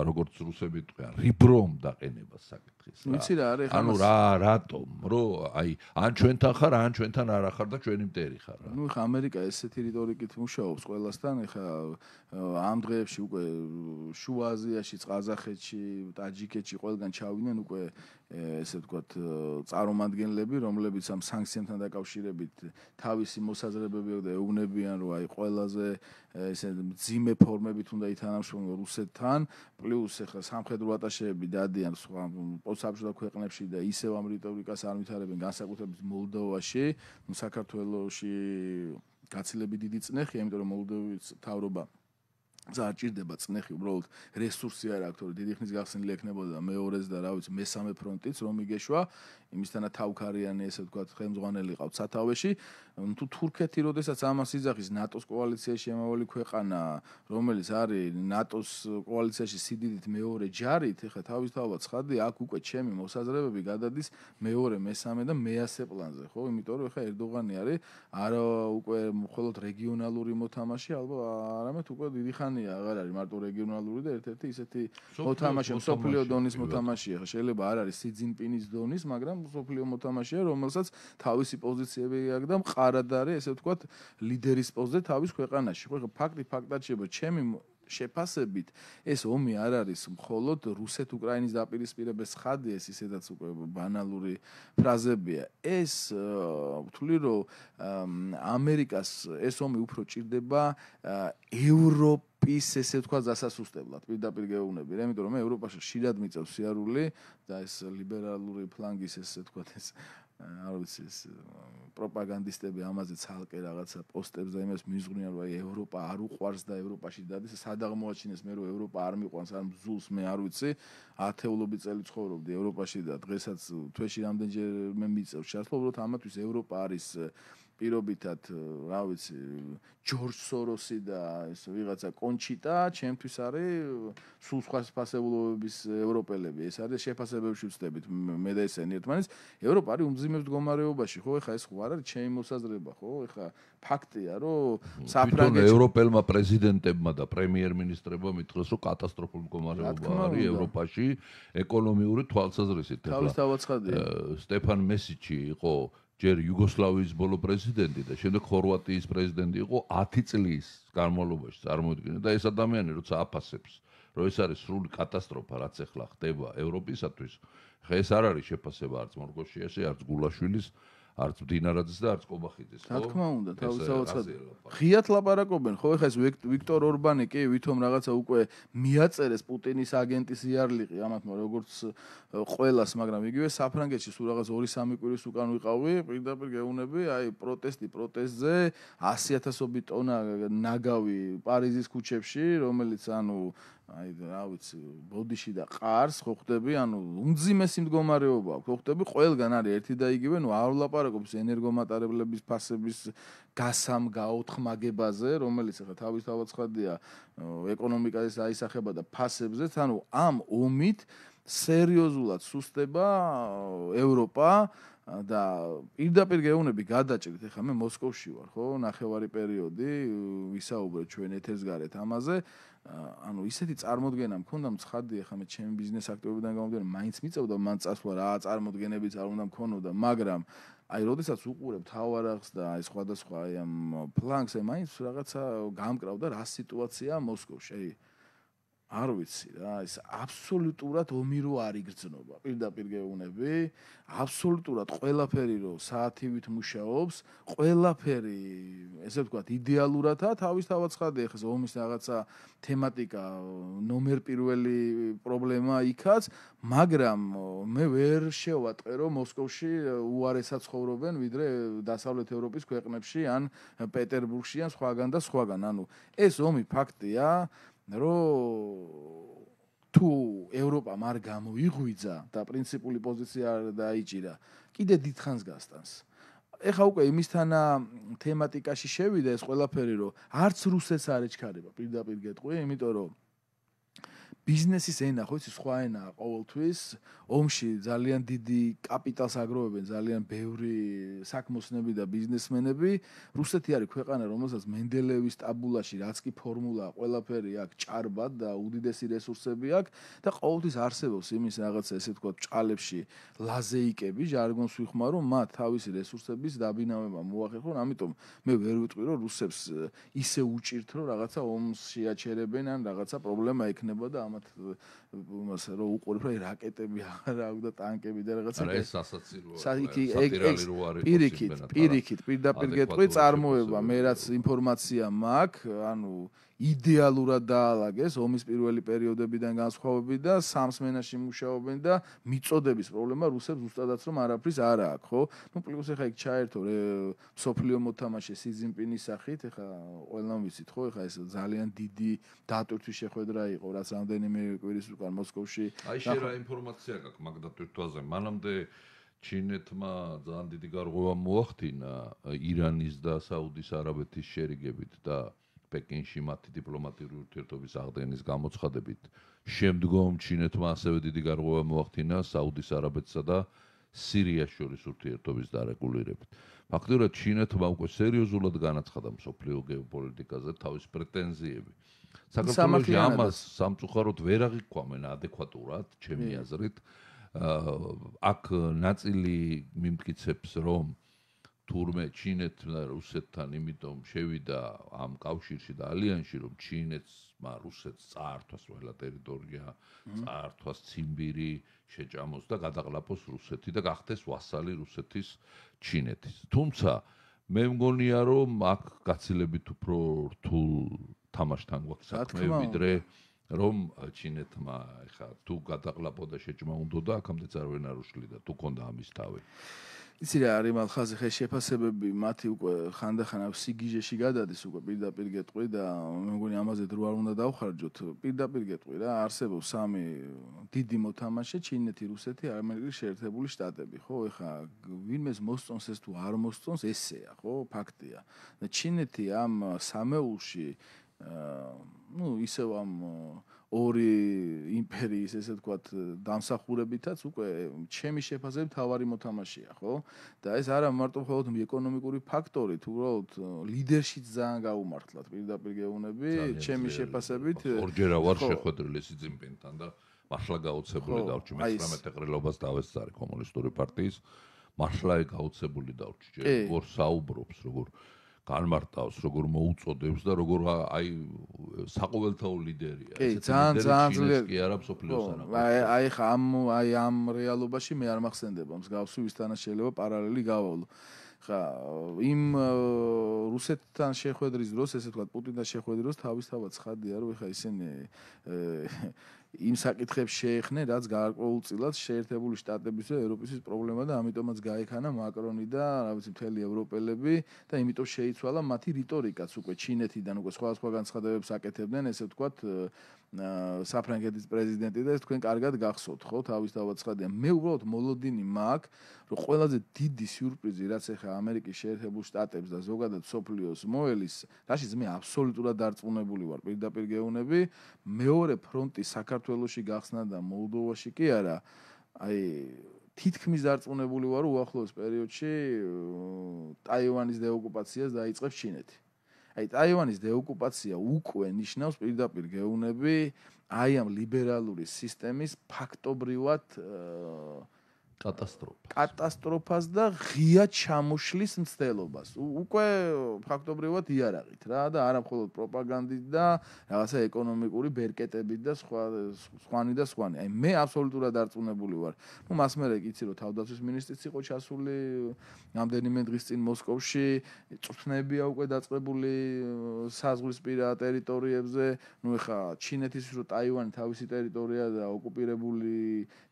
როგორც რუსები თქვენ რიბრომ დაყენება საკეთ დღეს რა. იცი რა არის ხო? ანუ რა რატომ რო აი ან ჩვენთან ხარ, ან ჩვენთან არ ახარ და ჩვენი მტერი ხარ რა. ნუ ხა ამერიკა ესეთი რიტორიკით მუშაობს ყველასთან, ხა ამ დღეებში უკვე შუა აზიაში, ყაზახეთში, ტაჯიკეთში ყველგან ჩავიდნენ უკვე ესე ვთქვათ წარმომადგენლები, რომლებიც ამ სანქციებთან დაკავშირებით თავისი მოსაზრებები და უნებიან რომ აი ყველაზე ესე ძიმე ფორმებით უნდა ითანამშრომლონ რუსეთთან, პლუს ხა სამხედრო ატაშეები დადიან სხვა იყო საბჭოთა ქვეყნებში და ისევ ამ რიტორიკას არ მითარებენ განსაკუთრებით მოლდოვაში, ნუ საქართველოსში გაცილებით დიდი წნეხი, ამიტომ მოლდოვის თავრობა ძალიან ჭირდება წნეხი, უბრალოდ რესურსი არ აქვს, თორე დიდი ხნის გახსნილი ექნებოდა მეორეს და რა ვიცი, მესამე ფრონტიც რომ იგეშვა, იმისთანა თავქარიანი ესე ვთქვათ, ხელმძღვანელი ყავს სათავეში. თუ თურქეთი, როდესაც ამას იძახის ნატოს კოალიციაში შემავალი ქვეყანა, რომელიც არის ნატოს კოალიციაში სიდიდით მეორე ჯარით, ეხლა თავისთავად ხარდი აქ უკვე ჩემი მოსაზრებები გადადის მეორე, მესამე და მეასე პლანზე, ხო? იმიტომ რომ ეხლა ერდოღანი არის არა უკვე მხოლოდ რეგიონალური მოთამაში, ალბათ არამედ უკვე დიდი ხანი ჰქონია აღარ არის მარტო რეგიონალური და ერთ-ერთი ისეთი მოთამაშე სოფლიო დონის მოთამაშეა ხა შეიძლება არ არის სიძინპინის დონის მაგრამ სოფლიო მოთამაშეა რომელსაც თავისი პოზიციები აქვს და მყარად არის ესე ვთქვათ ლიდერის პოზიციაზე თავის ქვეყანაში ხო ფაქტი ფაქტად შეიძლება ჩემი შეფასებით ეს ომი არ არის მხოლოდ რუსეთ-უკრაინის დაპირისპირების ხადი, ეს ისედაც უკვე ბანალური ფრაზებია. ეს ვთვლი რომ ამერიკას ეს ომი უფრო ჭირდება ევროპ ის ესე თქვა დასასუსტებლად პირდაპირ გეუბნები რა იმიტომ რომ ევროპაში შედად მიწევს სიარული და ეს ლიბერალური ფლანგის ესე თქვა ეს არ ვიცი ეს პროპაგანდისტები ამაზე ცალკე რაღაცა პოსტებზე იმას მიზღვნიან რომ აი ევროპა არ უყვარს და ევროპაში დადეს სადაღმოაჩინეს მე რომ ევროპა არ მიყვანს ან ზულს მე არ ვიცი ათეულობით წელი ცხოვრობდი ევროპაში და დღესაც თვეში რამდენჯერ მე მიწევს შეასრულოთ ამათვის ევროპა არის პირობითად, э, რა ვიცი, ჯორჯ სოროსი და ეს ვიღაცა კონჩიტა, ჩემთვის არის э, სულ სხვა ფასეულობების ევროპელები. ეს არის შეფასებებში ვწდებით მე და ესენი ერთმანეთს. ევროპა არის უმძიმებს მდგომარეობაში, ხო, ეხა ეს ხო არ არის ჩემი მოსაზრება, ხო? ეხა ფაქტია, რომ საფრანგეთის ევროპელმა პრეზიდენტებმა და პრემიერმინისტრებმა მითხრეს, რომ კატასტროფული მდგომარეობა არის ევროპაში ეკონომიური თვალსაზრისით. თავისთავად ხადია. Э, სტეფან მესიჩი იყო ჯერ იუგოსლავიის ბოლო პრეზიდენტი და შემდეგ ხორვატიის პრეზიდენტი იყო 10 წლის განმავლობაში წარმოიდგინე და ეს ადამიანი როცა აფასებს რომ ეს არის სრული კატასტროფა რაც ახლა ხდება ევროპისათვის ხა ეს არ არის შეფასება არც მორგოშიაში არც გულაშვილის არც დინარაძის და არც ყობახიძის, ხო? რა თქმა უნდა, თავისუფლად. ღიად ლაპარაკობენ, ხო? ეხლა ეს ვიქტორ ორბანი კი ვითომ რაღაცა უკვე მიაწერეს პუტინის აგენტის იარლიყი, ამათმა როგორც ყოველას, მაგრამ იგივე საფრანგეთში სულ რაღაც 2-3 კვირის უკან ვიყავი, პირდაპირ გეუნები, აი პროტესტი პროტესტზე, 100.000-ობით ტონა ნაგავი პარიზის ქუჩებში, რომელიც ანუ აი რა ვიცი ბოდიში და ყარს ხო ხვდები ანუ უმძიმესი მდგომარეობაა ხო ხვდები ყველგან არის ერთი და იგივე ნუ არ ვლაპარაკობს ენერგომატარებლების ფასების გასამ გაოთხმაგებაზე რომელიც ახლა თავის თავად ხდია ეკონომიკაზე აისახება და ფასებზეც ანუ ამ ომით სერიოზულად სუსტება ევროპა და პირდაპირ გეუნები გადაჭრით ახლა მე მოსკოვში ვარ ხო ნახევარი პერიოდი ვისაუბრეთ ჩვენ ეთერს გარეთ ამაზე ანუ ისეთი წარმოდგენა მქონდა მცხადი ახლა მე ჩემი ბიზნეს აქტივობიდან გამომდინარე მაინც მიწევდა მან წასვლა რა წარმოდგენებიც არ უნდა მქონოდა მაგრამ აი როდესაც უყურებ თავარახს და აი სხვადასხვა აი ამ ფლანგს მე მაინც რაღაცა გამკრავდა რა სიტუაცია მოსკოვში აი არ ვიცი რა ეს აბსოლუტურად ომირო არის გრძნობა პირდაპირ გეუბნები აბსოლუტურად ყველაფერი რო საათივით მუშაობს ყველაფერი ესე ვთქვა იდეალურადა თავის თავად ხადე ხეს ომის რაღაცა თემატიკა ნომერ პირველი პრობლემა იქაც მაგრამ მე ვერ შევატყე რომ მოსკოვში უარესაც ხოვრობენ ვიდრე დასავლეთ ევროპის ქვეყნებში ან პეტერბურგში ან სხვაგან და სხვაგან ანუ ეს ომი ფაქტია რომ თუ ევროპა მარ გამოიღვიძა და პრინციპული პოზიცია არ დაიჭირა, კიდე დიდხანს გასტანს. ეხა უკვე იმისთანა თემატიკაში შევიდა ეს ყველაფერი, რომ არც რუსეს არ ეჩქარება პირდაპირ გეტყვი, იმიტომ რომ ბიზნესის ენა ხო იცი სხვა ენაა ყოველთვის ომში ძალიან დიდი კაპიტალს აგროვებენ ძალიან ბევრი საქმოსნები და ბიზნესმენები რუსეთი არის ქვეყანა რომელსაც მენდელევის ტაბულაში რაც კი ფორმულა ყველაფერი აქვს ჭარბა და უდიდესი რესურსები აქვს და ყოველთვის არსებობს იმის რაღაცა ესე ვთქვათ ჭალებში ლაზეიკები ჟარგონს ვიხმარო მათ თავისი რესურსების დაბინავება მოახერხონ ამიტომ მე ვერ ვიტყვი რომ რუსებს ისე უჭირთ რომ რაღაცა ომს შეაჩერებენ ან რაღაცა პრობლემა ექნება და ამათ იმას რომ უყურებ რა რაკეტები აღარა აქვს და ტანკები და რაღაცა ეს სასაცილოა საიტი ეგ ეგ პირიქით პირიქით პირდაპირ გეტყვი წარმოება მე რაც ინფორმაცია მაქვს ანუ იდეალურად დაალაგეს ომის პირველი პერიოდებიდან განსხვავებით და სამს მენაში მუშაობენ და მიწოდების პრობლემა რუსებს უბრალოდაც რომ არაფრის არ აქვს, ხო? ну плюс ეხა იქ ჩაერთო სოფლიო მოთამაშე სიზიმპინის სახით, ეხა ყველამ ვიცით, ხო? ეხა ეს ძალიან დიდი დატვირთვის შეხვედრა იყო, რაც რამდენიმე კვირის უკან მოსკოვში. აი შეიძლება ინფორმაცია გაქვს მაგ დატვირთვაზე. მანამდე ჩინეთმა ძალიან დიდი გარღვევა მოახდინა ირანის და საუდის არაბეთის შერიგებით და პეკინში მათი დიპლომატიური ურთიერთობის აღდგენის გამოცხადებით შემდგომ ჩინეთმა ასევე დიდი გარღვევა მოახდინა საუდის არაბეთსა და სირიას შორის ურთიერთობის დარეგულირებით. ფაქტობრივად ჩინეთმა უკვე სერიოზულად განაცხადა მსოფლიო გეოპოლიტიკაზე თავის პრეტენზიები. საქართველოს ამას სამწუხაროდ ვერ აღიქვამენ ადეკვატურად, ჩემი აზრით. აქ ნაწილი მიმტკიცებს რომ თურმე ჩინეთთან რუსეთთან იმიტომ შევიდა ამ კავშირში და ალიანსში რომ ჩინეთს მა რუსეთს წაართვას ყველა ტერიტორია წაართვას ციმბირი შეჭამოს და გადაყლაპოს რუსეთი და გახდეს ვასალი რუსეთის ჩინეთის თუმცა მე მგონია რომ აქ გაცილებით უფრო რთულ თამაშთან გვაქვს საქმე ვიდრე რომ ჩინეთმა ხა თუ გადაყლაპო და შეჭმა უნდა და აქამდე წარვენა რუსლი და თუ კონდა ამის თავი იცი რა არის მალხაზი ხე შეფასებები მათი უკვე ხანდახან აქ სიგიჟეში გადადის უკვე პირდაპირ გეტყვი და მე მგონი ამაზე დრო არ უნდა დავხარჯოთ პირდაპირ გეტყვი რა არსებობს სამი დიდი მოთამაშე ჩინეთი რუსეთი ამერიკის შეერთებული შტატები ხო ეხა ვინმეს მოსწონს ეს თუ არ მოსწონს ესეა ხო ფაქტია და ჩინეთი ამ სამეულში ნუ ისევ ამ ორი იმპერიის ესე ვთქვათ დამსახურებითაც უკვე ჩემი შეფასებით თავარი მოთამაშია, ხო? და ეს არა მარტო მხოლოდ ეკონომიკური ფაქტორით, უბრალოდ ლიდერშიც ძალიან გაუმართლად პირდაპირ გეუბნები ჩემი შეფასებით. ორჯერა ვარ შეხვედრილი სიძიმპინთან და მართლა გაოცებული დავრჩი 19 ყრილობას დავესწარი კომუნისტური პარტიის. მართლა ეგ გაოცებული დავრჩი. ორ საუბრობს როგორი არ მარტავს როგორ მოუწოდებს და როგორ აი საყოველთაო ლიდერია ესე ძალიან ძალიან ძლიერი არაბ სოფლიოს არაბი აი ხა ამ აი ამ რეალობაში მე არ მახსენდება მსგავსი ვისთანა შეიძლება პარალელი გავავლო ხა იმ რუსეთთან შეხვედრის დროს ესე ვთქვა პუტინთან შეხვედრის დროს თავისთავად ხადია რომ ხა ისინი იმ საკითხებს შეეხნე, რაც გარკვეულწილად შეერთებული შტატების და ევროპის პრობლემა და ამიტომაც გაიქანა მაკრონი და რა ვიცი მთელი ევროპელები და იმიტომ შეიცვალა მათი რიტორიკაც უკვე ჩინეთიდან უკვე სხვადასხვა განცხადებებს აკეთებდნენ, ესე ვთქვათ, საფრანგეთის პრეზიდენტი და ეს თქვენ კარგად გახსოვთ, ხო, თავის დავაცხადე. მე უბრალოდ მოლოდინი მაქვს, რომ ყველაზე დიდი სიურპრიზი, რაც ახლა ამერიკის შეერთებულ შტატებს და ზოგადად სოფლიოს მოელის, რაშიც მე აბსოლუტურად დარწმუნებული ვარ, პირდაპირ გეუნები, მეორე ფრონტი საქართველოსში გახსნა და მოლდოვაში კი არა. აი თითქმის დარწმუნებული ვარ უახლოეს პერიოდში ტაივანის დეოკუპაციას დაიწყებს ჩინეთი. აი ტაივანის დეოკუპაცია უკვე ნიშნავს პირდაპირ გეუნები აი ამ ლიბერალური სისტემის ფაქტობრივად აა კატასტროფას. კატასტროფას და ღია ჩამოშლის მცდელობას. უკვე ფაქტობრივად იარაღით რა და არა მხოლოდ პროპაგანდით და რაღაცა ეკონომიკური ბერკეტებით და სხვა სხვანი და სხვანი. აი მე აბსოლუტურად არწმუნებული ვარ. ნუ მას მე ეკიცი რომ თავდაცვის მინისტრიც იყო ჩასული რამდენიმე დღის წინ მოსკოვში, წვრთნებია უკვე დაწყებული საზღვის პირა ტერიტორიებზე. ნუ ეხა ჩინეთის რო ტაივანი თავისი ტერიტორია და ოკუპირებული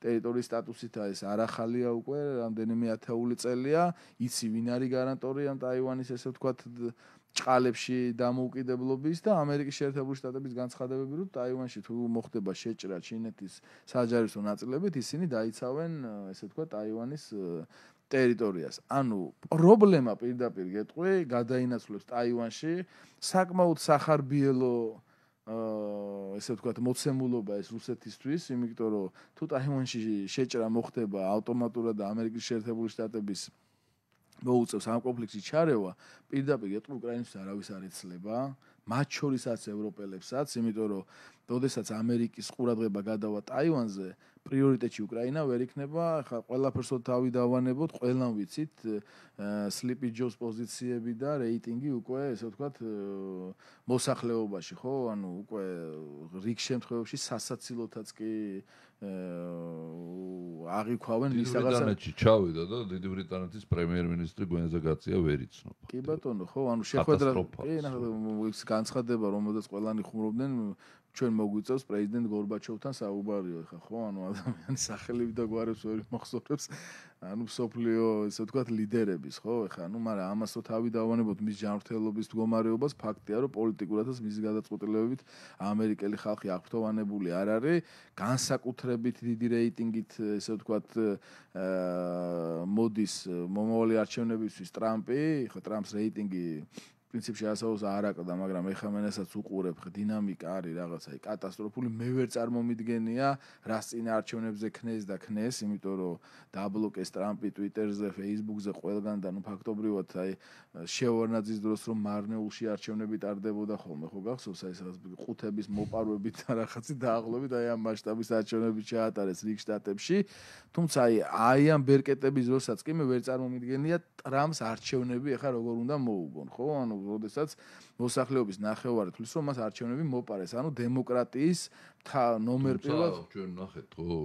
ტერიტორიის სტატუსითა ეს არა ახალია უკვე რამდენიმე ათეული წელია იცი ვინ არის გარანტორი ამ ტაივანის ესე ვთქვათ ჭყალებში დამოუკიდებლობის და ამერიკის შეერთებული შტატების განცხადებები რომ ტაივანში თუ მოხდება შეჭრა ჩინეთის საჯარო ნაწილებით ისინი დაიცავენ ესე ვთქვათ ტაივანის ტერიტორიას. ანუ პრობლემა პირდაპირ გეტყვი, გადაინაცვლებს ტაივანში საკმაოდ сахарბიელო ესე ვთქვათ, მოცემულობა ეს რუსეთისთვის, იმიტომ რომ თუ ტაივანში შეჭრა მოხდება ავტომატურად ამერიკის შეერთებული შტატების მოუწევს ამ კონფლიქტში ჩარევა, პირდაპირ ეტყვი უკრაინის არავის არ ეცლება. მათ შორისაც ევროპელებსაც, იმიტომ რომ შესაძაც ამერიკის ყურადღება გადავა ტაივანზე, პრიორიტეტი უკრაინა ვერ იქნება, ხა ყველაფერს თავი დავანებოთ, ყველამ ვიცით, სლიპი ჯოს პოზიციები და რეიტინგი უკვე, ესე ვთქვათ, მოსახლეობაში, ხო? ანუ უკვე რიგ შემთხვევებში სასაცილოთაც კი აღიქვავენ ის რაღაცა. ბრიტანეთში ჩავედა და დიდი ბრიტანეთის პრემიერ-მინისტრი გვენზე გაწია ვერ იცნობ. კი ბატონო, ხო, ანუ შეხვედრა, კი, ნახე, ის განცხადება, რომელსაც ყველანი ხუმრობდნენ, ჩვენ მოგვიწევს პრეზიდენტ გორბაჩოვთან საუბარიო ხა ხო ანუ ადამიანის სახელები და გვარებს ვერ მოხსოვებს ანუ სოფლიო ესე ვთქვათ ლიდერების ხო ხა ანუ მაგრამ ამასო თავი დავანებოთ მის ჯანმრთელობის მდგომარეობას ფაქტია რომ პოლიტიკურათაც მის გადაწყვეტილებებით ამერიკელი ხალხი აღფრთოვანებული არ არის განსაკუთრებით დიდი რეიტინგით ესე ვთქვათ მოდის მომავალი არჩევნებისთვის ტრამპი ხო ტრამპს რეიტინგი პრინციპში ასაოს არაკდა, მაგრამ ეხა მენესაც უყურებ დინამიკა არის რაღაცა, კატასტროფული მე ვერ წარმომიდგენია, რას წინა არჩევნებზე ქნეს და ქნეს, იმიტომ რომ დაბლოკეს ტრამპი ტვიტერზე, ფეისბუქზე ყველგან და ნუ ფაქტობრივად აი შევარნაძის დროს რომ მარნეულში არჩევნები ტარდებოდა ხოლმე, ხო გახსოვს აი სადაც ყუთების მოპარვებით და რაღაცი დაახლოებით აი ამ მასშტაბის არჩევნები ჩაატარეს რიგშტატებში. თუმცა აი აი ამ ბერკეტების დროსაც კი მე ვერ წარმომიდგენია ტრამპს არჩევნები ეხა როგორ უნდა მოუგონ, ხო? ანუ როდესაც მოსახლეობის ნახევარი თვლის რომ მას არჩევნები მოპარეს ანუ დემოკრატიის თა ნომერ პირველად ჩვენ ნახეთ ხო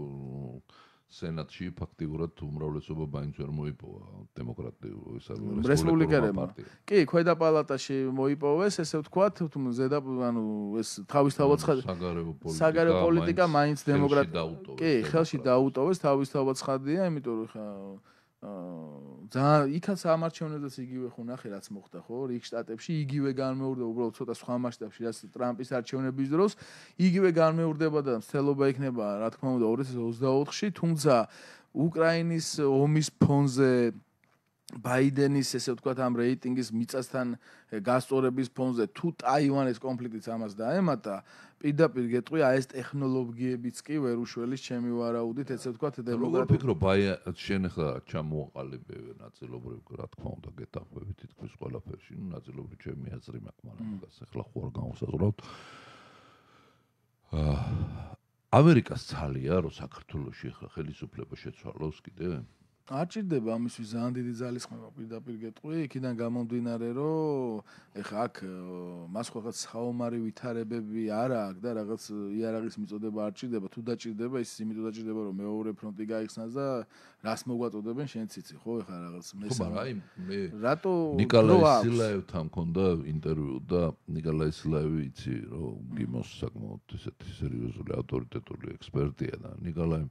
სენატში ფაქტიურად უმრავლესობა მაინც ვერ მოიპოვა დემოკრატიულ რესპუბლიკელებმა. კი, ქვედა პალატაში მოიპოვეს, ესე ვთქვათ, ზედა ანუ ეს თავისთავად საგარეო პოლიტიკა საგარეო პოლიტიკა მაინც დემოკრატია. კი, ხელში დაუტოვეს თავისთავად ხადია, იმიტომ რომ ხა ძა იქაც ამარჩევნებს იგივე ხო ნახე რაც მოხდა ხო რიგშტატებში იგივე განმეორდა უბრალოდ ცოტა სხვა მასშტაბში რაც ტრამპის არჩევნების დროს იგივე განმეორდება და მსელობა იქნება რა თქმა უნდა 2024-ში თუმცა უკრაინის ომის ფონზე ბაიდენის ესე ვთქვათ ამ რეიტინგის მიწასთან გასწორების ფონზე თუ ტაივანის კონფლიქტიც ამას დაემატა პირდაპირ გეტყვი აი ეს ტექნოლოგიებიც კი ვერ უშველის ჩემი ვარაუდით ესე ვთქვათ დემოკრატიულ რომ ვფიქრო ბაი შენ ხა ჩამოყალიბებ ნაწილობრივ რა თქმა უნდა გეტახვები თითქოს ყველაფერში ნუ ნაწილობრივ ჩემი აზრი მაქვს მაგრამ მაგას ახლა ხوار განსაზღვრავთ ამერიკას ძალია რომ საქართველოს შეხა ხელისუფლება შეცვალოს კიდე არ ჭირდება ამისთვის ძალიან დიდი ძალისხმევა პირდაპირ გეტყვი იქიდან გამომდინარე რომ ეხა აქ მას ხოღაც საომარი ვითარებები არ აქვს და რაღაც იარაღის მიწოდება არ ჭირდება თუ დაჭირდება ის იმით დაჭირდება რომ მეორე ფრონტი გაიხსნას და რას მოგვატოდებენ შენციცი ხო ეხა რაღაც მესა ხო მაგრამ მე რატო ნიკოლაი სილაევთან მქონდა ინტერვიუ და ნიკოლაი სილაევი იცი რომ გიმოს საკმაოდ ესეთი სერიოზული ავტორიტეტული ექსპერტია და ნიკოლაი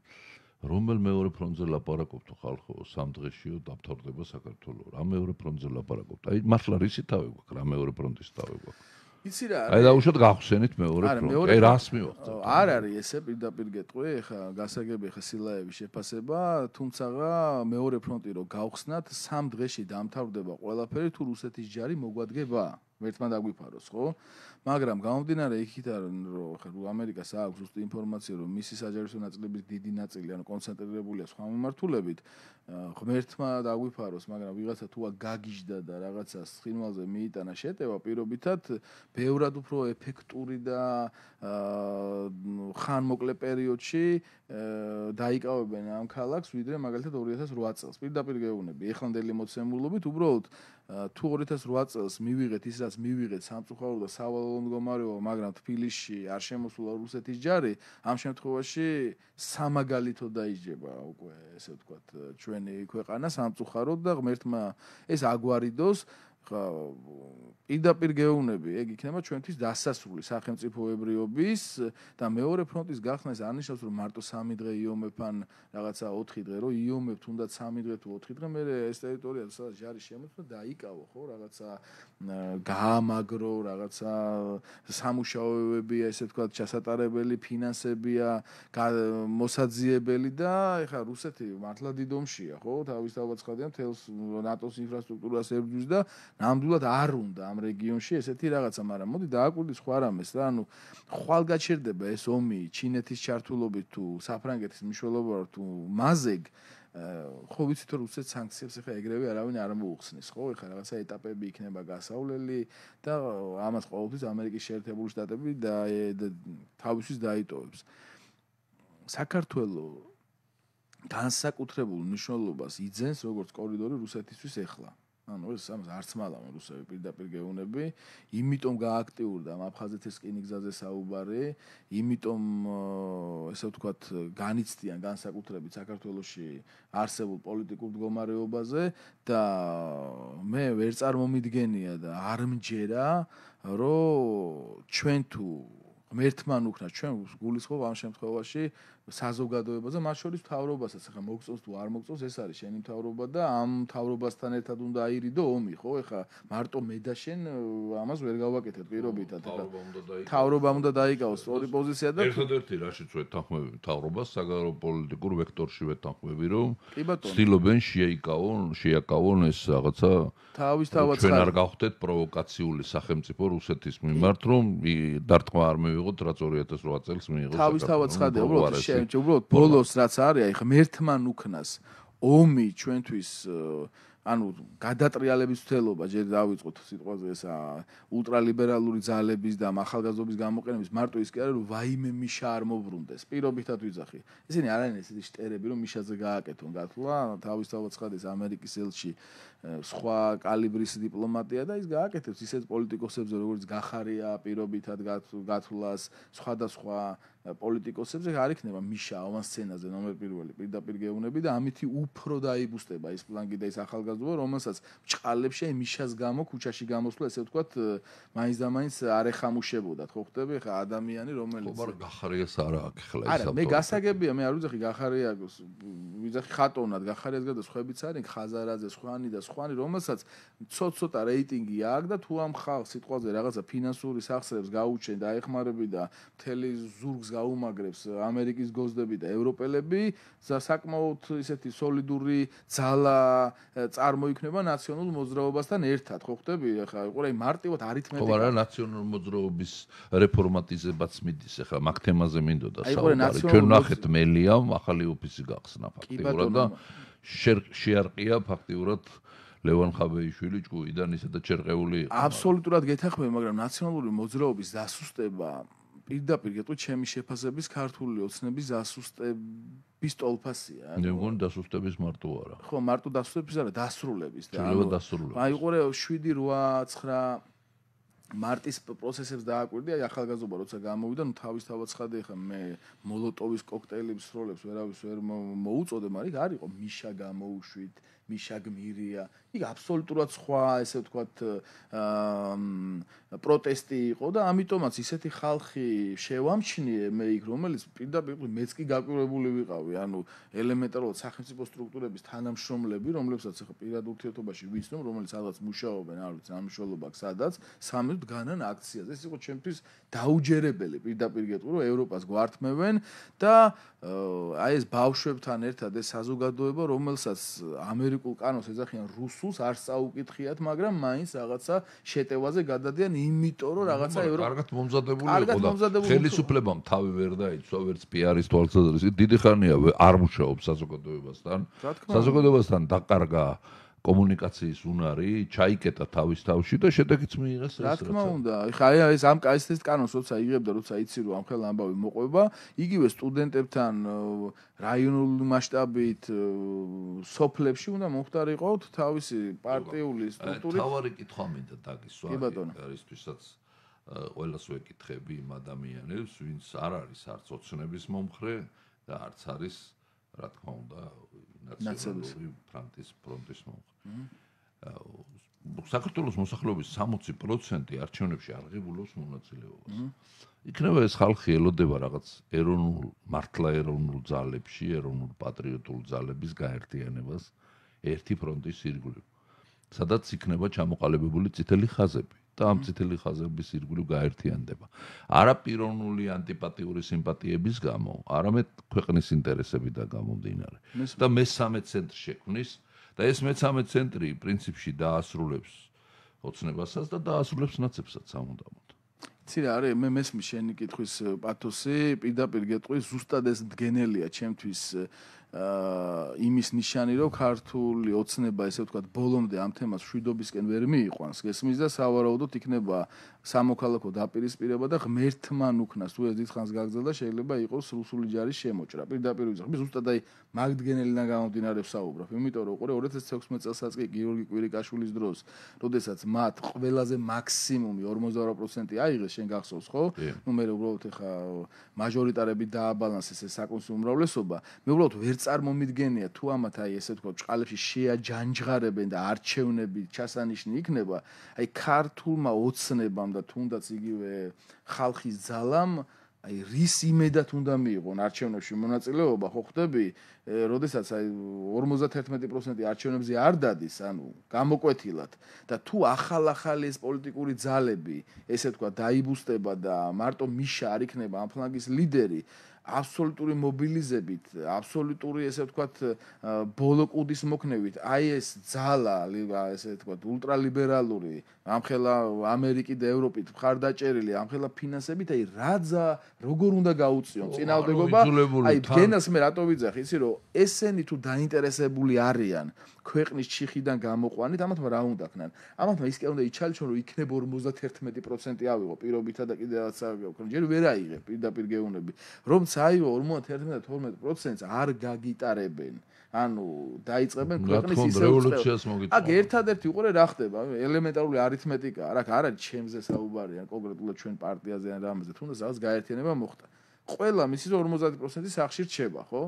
რომელ მეორე ფრონტზე ლაპარაკობთო ხალხო სამ დღეშიო დაფთორდება საქართველო რა მეორე ფრონტზე ლაპარაკობთ აი მართლა რისი თავი გვაქვს რა მეორე ფრონტის თავი გვაქვს იცი რა არის აი დაუშვათ გავხსენით მეორე ფრონტი აი რას მივხვდით არ არის ესე პირდაპირ გეტყვი ხა გასაგები ხა სილაევის შეფასება თუმცა მეორე ფრონტი რო გავხსნათ სამ დღეში დამთავრდება ყველაფერი თუ რუსეთის ჯარი მოგვადგება ერთმა დაგვიფაროს, ხო? მაგრამ გამომდინარე იქიდან, რომ ხე რუ ამერიკას აქვს უსტი ინფორმაცია, რომ მისი საჯარო ნაწილების დიდი ნაწილი, ანუ კონცენტრირებულია სხვა მიმართულებით, ღმერთმა დაგვიფაროს, მაგრამ ვიღაცა თუა გაგიჟდა და რაღაცა სხინვალზე მიიტანა შეტევა პირობითად, ბევრად უფრო ეფექტური და ხან მოკლე პერიოდში დაიკავებენ ამ ქალაქს, ვიდრე მაგალითად 2008 წელს. პირდაპირ გეუბნები, ეხლანდელი მოცემულობით უბრალოდ თუ 2008 წელს მივიღეთ ის რაც მივიღეთ სამწუხაროდ და სავალო მდგომარეობა, მაგრამ თბილისში არ შემოსულა რუსეთის ჯარი, ამ შემთხვევაში სამაგალითო დაიჯება უკვე ესე ვთქვათ ჩვენი ქვეყანა სამწუხაროდ და ღმერთმა ეს აგვარიდოს ხა პირდაპირ გეუბნები ეგ იქნება ჩვენთვის დასასრული სახელმწიფოებრიობის და მეორე ფრონტის გახსნა ეს არნიშნავს რომ მარტო 3 დღე იომებ ან რაღაცა 4 დღე რომ იომებ თუნდაც 3 დღე თუ 4 დღე მე ეს ტერიტორია სადაც ჯარი შემოწმა დაიკავო ხო რაღაცა გაამაგრო რაღაცა სამუშაოებია ესე ვთქვათ ჩასატარებელი ფინანსებია მოსაძიებელი და ეხა რუსეთი მართლა დიდომშია ხო თავისთავად ცხადია თელს ნატოს ინფრასტრუქტურას ერბძვის და ნამდვილად არ უნდა ამ რეგიონში ესეთი რაღაცა, მაგრამ მოდი დააკვირდი სხვა რამეს რა, ანუ ხვალგაჩერდება ეს ომი ჩინეთის ჩართულობით თუ საფრანგეთის მშველობაა თუ მაზეგ ხო ვიცით რომ უცეთ სანქციებს ეხა ეგრევე არავინ არ მოუხსნის ხო ეხა რაღაცა ეტაპები იქნება გასავლელი და ამას ყოველთვის ამერიკის შეერთებული შტატები და თავისთვის დაიტოვებს საქართველოს განსაკუთრებულ მნიშვნელობას იძენს როგორც კორიდორი რუსეთისთვის ეხლა ანუ ეს ამას არც მალავენ რუსები პირდაპირ გეუნები, იმიტომ გააქტიურდა აფხაზეთის კინიგზაზე საუბარი, იმიტომ ესე ვთქვათ, განიცდიან განსაკუთრებით საქართველოსში არსებულ პოლიტიკურ მდგომარეობაზე და მე ვერ წარმომიდგენია და არ მჯერა, რომ ჩვენ თუ მერთმან უკნა ჩვენ გულისხმობ ამ შემთხვევაში საზოგადოებაზე, მათ შორის თავრობასაც, ხა მოგწოს თუ არ მოგწოს, ეს არის შენი თავრობა და ამ თავრობასთან ერთად უნდა აირიდო ომი, ხო? ეხა მარტო მე და შენ ამას ვერ გავაკეთებ პირობითად, ეხა თავრობამ უნდა დაიკავოს ორი პოზიცია და ერთადერთი რაშიც ვეთ თანხმები თავრობას საგარეო პოლიტიკურ ვექტორში ვეთ თანხმები, რომ ცდილობენ შეიკავონ, შეაკავონ ეს რაღაცა თავისთავად ჩვენ არ გავხდეთ პროვოკაციული სახელმწიფო რუსეთის მიმართ, რომ დარტყმა არ მივიღოთ, რა 2008 წელს მიიღო საგარეო თავისთავად ხადე, უბრალოდ შეიძლება უბრალოდ ბოლოს რაც არის აი ღმერთთან უკნას ომი ჩვენთვის ანუ გადატრიალების ცდელობა ჯერ დავიწყოთ სიტყვაზე ესა ультраლიბერალური ძალების და ახალგაზრდობის გამოყენების მარტო ის კი არის რომ ვაიმე მიშა არ მოbrunდეს პირობითად ვიძახი ესენი არანაირი ესე შტერები რომ მიშაზე გააკეთონ გათვლა ანუ თავის თავად ხადის ამერიკის ელჩი სხვა კალიბრის დიპლომატია და ის გააკეთებს ისეთ პოლიტიკოსებს როგორც გახარია პირობითად გათვლას სხვადასხვა პოლიტიკოსებზე არ იქნება მიშა ამან სცენაზე ნომერ პირველი პირდაპირ გეუბნები და ამითი უფრო დაიბუსტება ეს პლანგი და ეს ახალგაზრდა რომელსაც ჭყალებს შეიძლება მიშას გამო ქუჩაში გამოსვლა ესე ვთქვათ მაინც და მაინც არ ეხამუშებოდა ხო ხტები ხა ადამიანი რომელიც ხო მაგრამ გახარიას არა აქ ხლა ეს არა მე გასაგებია მე არ ვიძახი გახარიაგოს ვიძახი ხატონად გახარიას გადა სხვაებიც არის ხაზარაძე სხვანი და სხვანი რომელსაც ცოტ-ცოტა რეიტინგი აქვს და თუ ამ ხალხ სიტყვაზე რაღაცა ფინანსური სახსრებს გაუჩენ და ეხმარები და თელი ზურგს გაუმაგრებს ამერიკის გოზდები და ევროპელები საკმაოდ ისეთი სოლიდური ძალა წარმოიქმნება ნაციონალურ მოძრაობასთან ერთად ხო ხვდები ახლა ყურე მარტივად არითმეტიკა ხო არა ნაციონალურ მოძრაობის რეფორმატიზებაც მიდის ახლა მაგ თემაზე მინდოდა საუბარი ჩვენ ნახეთ მელიამ ახალი ოფისი გახსნა ფაქტიურად და შეარყია ფაქტიურად ლევან ხაბეიშვილი ჭუიდან ისედაც შერყეული აბსოლუტურად გეთახმები მაგრამ ნაციონალური მოძრაობის დასუსტება პირდაპირ ეტყვი ჩემი შეფასების ქართული ოცნების დასუსტების ტოლფასია. მე მგონი დასუსტების მარტო არა. ხო, მარტო დასუსტების არა, დასრულების და ანუ დასრულების. აი ყურე 7 8 9 მარტის პროცესებს დააკვირდი, აი ახალგაზრდა როცა გამოვიდა, ნუ თავის თავს ხადე ხა მე მოლოტოვის კოქტეილის სროლებს ვერავის ვერ მოუწოდე, მაგრამ არისო მიშა გამოუშვით, მიშა გმირია. იქ აბსოლუტურად სხვა, ესე ვთქვათ, აა პროტესტი იყო და ამიტომაც ისეთი ხალხი შევამჩნიე მე იქ, რომელიც პირდაპირ მეც კი გაკვირებული ვიყავი, ანუ ელემენტარულად სახელმწიფო სტრუქტურების თანამშრომლები, რომლებსაც ახლა პირად ურთიერთობაში ვიცნობ, რომელიც რაღაც მუშაობენ, არ ვიცი, ამშოლობაკ სადაც, სამეთ განან აქციაზე. ეს იყო ჩემთვის დაუჯერებელი პირდაპირ გეტყვი, რომ ევროპას გვართმევენ და აი ეს ბავშვებთან ერთად ეს საზოგადოება, რომელსაც ამერ ლირიკულ კანონს ეძახიან რუსულს არ საუკითხიათ, მაგრამ მაინც რაღაცა შეტევაზე გადადიან, იმიტომ რომ რაღაცა ევროპა კარგად მომზადებული იყო და ხელისუფლებამ თავი ვერ დაიცვა ვერც პიარის თვალსაზრისით. დიდი ხანია არ მუშაობს საზოგადოებასთან. საზოგადოებასთან დაკარგა კომუნიკაციის უნარი, ჩაიკეტა თავის თავში და შედეგიც მიიღეს ეს რაღაცა. რა თქმა უნდა, ხაი ეს ამ კაისტეს კანონს როცა იღებდა, როცა იცი რომ ამ ხელ ამბავი მოყვება, იგივე სტუდენტებთან რაიონულ მასშტაბით სოფლებში უნდა მომხდარიყო თავისი პარტიული სტრუქტურით. თავარი კითხვა მინდა დაგისვა, ერთისთვისაც ყველას ვეკითხები იმ ადამიანებს, ვინც არ არის არც ოცნების მომხრე და არც არის რა თქმა უნდა ნაციონალური ფრანტის ფრონტის მომხრე. აა საქართველოს მოსახლეობის 60% არჩევნებში არღებულობს მონაწილეობას. იქნება ეს ხალხი ელოდება რაღაც ეროვნულ მართლა ეროვნულ ძალებში, ეროვნულ პატრიოტულ ძალების გაერთიანებას ერთი ფრონტის ირგვლივ. სადაც იქნება ჩამოყალიბებული წითელი ხაზები. და ამ წითელი ხაზების ირგვლივ გაერთიანდება. არა პიროვნული ანტიპათიური სიმპათიების გამო, არამედ ქვეყნის ინტერესები და გამომდინარე. და მესამე ცენტრი შექმნის და ეს მესამე ცენტრი პრინციპში დაასრულებს ოცნებასაც და დაასრულებს ნაცებსაც ამონდამოდ. ცირა არის მე მესმი შენი კითხვის პათოსი პირდაპირ გეტყვი ზუსტად ეს დგენელია ჩემთვის აა იმის ნიშანი რომ ქართული ოცნება ესე ვთქვათ ბოლომდე ამ თემას შვიდობისკენ ვერ მიიყვანს გესმის და სავარაუდოდ იქნება სამოქალაქო დაპირისპირება და ღმერთთან უკნას თუ ეს დიდხანს გაგზავნა შეიძლება იყოს რუსული ჯარის შემოჭრა პირდაპირ ვიზა მე ზუსტად აი მაგდგენელიდან გამომდინარეობს საუბრობ იმიტომ რომ ყურე 2016 წელსაც კი გიორგი კვირიკაშვილის დროს როდესაც მათ ყველაზე მაქსიმუმი 42% აიღეს შენ გახსოვს ხო? ნუ მე უბრალოდ ეხა მაჟორიტარები დააბალანსეს ეს საკონსუმრობლესობა. მე უბრალოდ ვერ წარმომიდგენია თუ ამათ აი ესე თქო ბჭყალებში შეაჯანჯღარებენ და არჩევნები ჩასანიშნი იქნება. აი ქართულმა ოცნებამ და თუნდაც იგივე ხალხის ძალამ აი რის იმედად უნდა მიიღონ არჩევნებში მონაწილეობა ხო ხვდები? როდესაც აი 51% არჩევნებში არ დადის, ანუ გამოკვეთილად და თუ ახალ-ახალი ეს პოლიტიკური ძალები, ესე თქვა, დაიბუსტება და მარტო მიშა არ იქნება ამ ფლანგის ლიდერი, აბსოლუტური მობილიზებით, აბსოლუტური ესე ვთქვათ, ბოლოკუდის მოქნევით, აი ეს ძალა, ესე ვთქვათ, ультраლიბერალური, ამხელა ამერიკით და ევროპით მხარდაჭერილი, ამხელა ფინანსებით, აი რაცა როგორ უნდა გაუწიონ წინავდებობა? აი გენას მე რატო ვიძახი, იცი რომ ესენი თუ დაინტერესებული არიან ქვეყნის ჩიხიდან გამოყვანით, ამათმა რა უნდა ქნან? ამათმა ის კი უნდა იჩალჩონ რომ იქნებ 51% ავიღო პირობითა და კიდევაცა ჯერ ვერ აიღე პირდაპირ გეუნები, რომ აიო 51-12% არ გაგიტარებენ. ანუ დაიწყებენ ქვეყნის ისევ. აგ ერთადერთი უყურე რა ხდება? ელემენტარული არითმეტიკა, რა არ არის ჩემზე საუბარი, ან კონკრეტულად ჩვენ პარტიაზე ან რამაზე, თუნდაც ახს გაერთიანება მოხდა. ყველა მისი 50% სახში რჩება, ხო?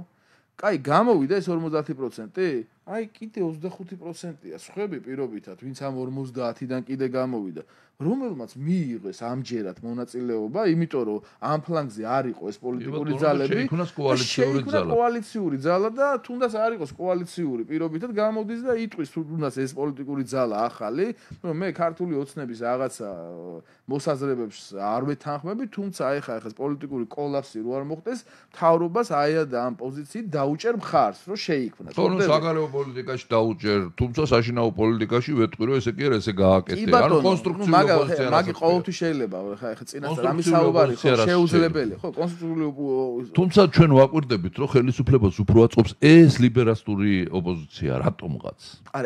კაი, გამოვიდა ეს 50%? აი, კიდე 25%-ია, სხვები პირობითად, ვინც ამ 50-დან კიდე გამოვიდა. რომელმაც მიიღეს ამჯერად მონაწილეობა, იმიტომ რომ ამ ფლანგზე არ იყო ეს პოლიტიკური ძალები, კოალიციური ძალა. კოალიციური ძალა და თუნდაც არ იყოს კოალიციური, პირობითად გამოდის და იტყვის თუნდაც ეს პოლიტიკური ძალა ახალი, რომ მე ქართული ოცნების რაღაცა მოსაზრებებს არ ვეთანხმები, თუმცა ეხა ეხა ეს პოლიტიკური კოლაფსი რო არ მოხდეს, თავრობას აი და ამ პოზიციით დაუჭერ მხარს, რომ შეიქმნას. თორემ საგარეო პოლიტიკაში დაუჭერ, თუმცა საშინაო პოლიტიკაში ვეთყვი რომ ესე კი არა ესე გააკეთე, ანუ კონსტრუქციული მაგრამ მაგი ყოველთვის შეიძლება ხა ეხა წინასწარ ამის საუბარი ხო შეუძლებელი ხო კონსტიტუციური თუმცა ჩვენ ვაკვირდებით რომ ხელისუფლებას უფრო აწობს ეს ლიბერალური ოპოზიცია რატომღაც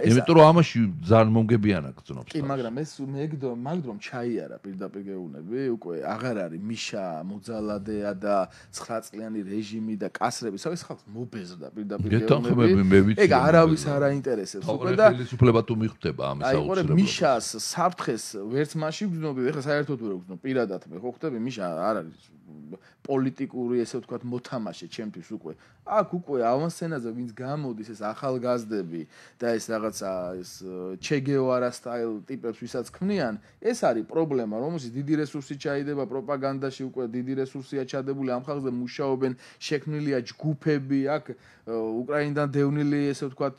იმიტომ რომ ამაში ძალიან მომგებიანა გწნობს კი მაგრამ ეს მეგდო მაგდრომ ჩაიარა პირდაპირ გეუნები უკვე აღარ არის მიშა მოძალადეა და 9 წლიანი რეჟიმი და კასრები სხვა ეს ხალხს მობეზრდა პირდაპირ გეუნები ეგ არავის არ აინტერესებს უკვე და ხელისუფლება თუ მიხვდება ამის აუცილებლად აი ყორე მიშას საფრთხეს ვერ ერთ მასში გძნობი ეხლა საერთოდ ვერ გძნობ პირადად მე ხო ხვდები მიშა არ არის პოლიტიკური ესე ვთქვათ მოთამაშე ჩემთვის უკვე. აქ უკვე ავანსენაზე ვინც გამოდის ეს ახალგაზრდები და ეს რაღაცა ეს ჩეგევარა სტაილ ტიპებს ვისაც ქმნიან, ეს არის პრობლემა, რომელსაც დიდი რესურსი ჩაიდება პროპაგანდაში უკვე დიდი რესურსია ჩადებული ამ ხალხზე მუშაობენ, შექმნილია ჯგუფები, აქ უკრაინიდან დევნილი ესე ვთქვათ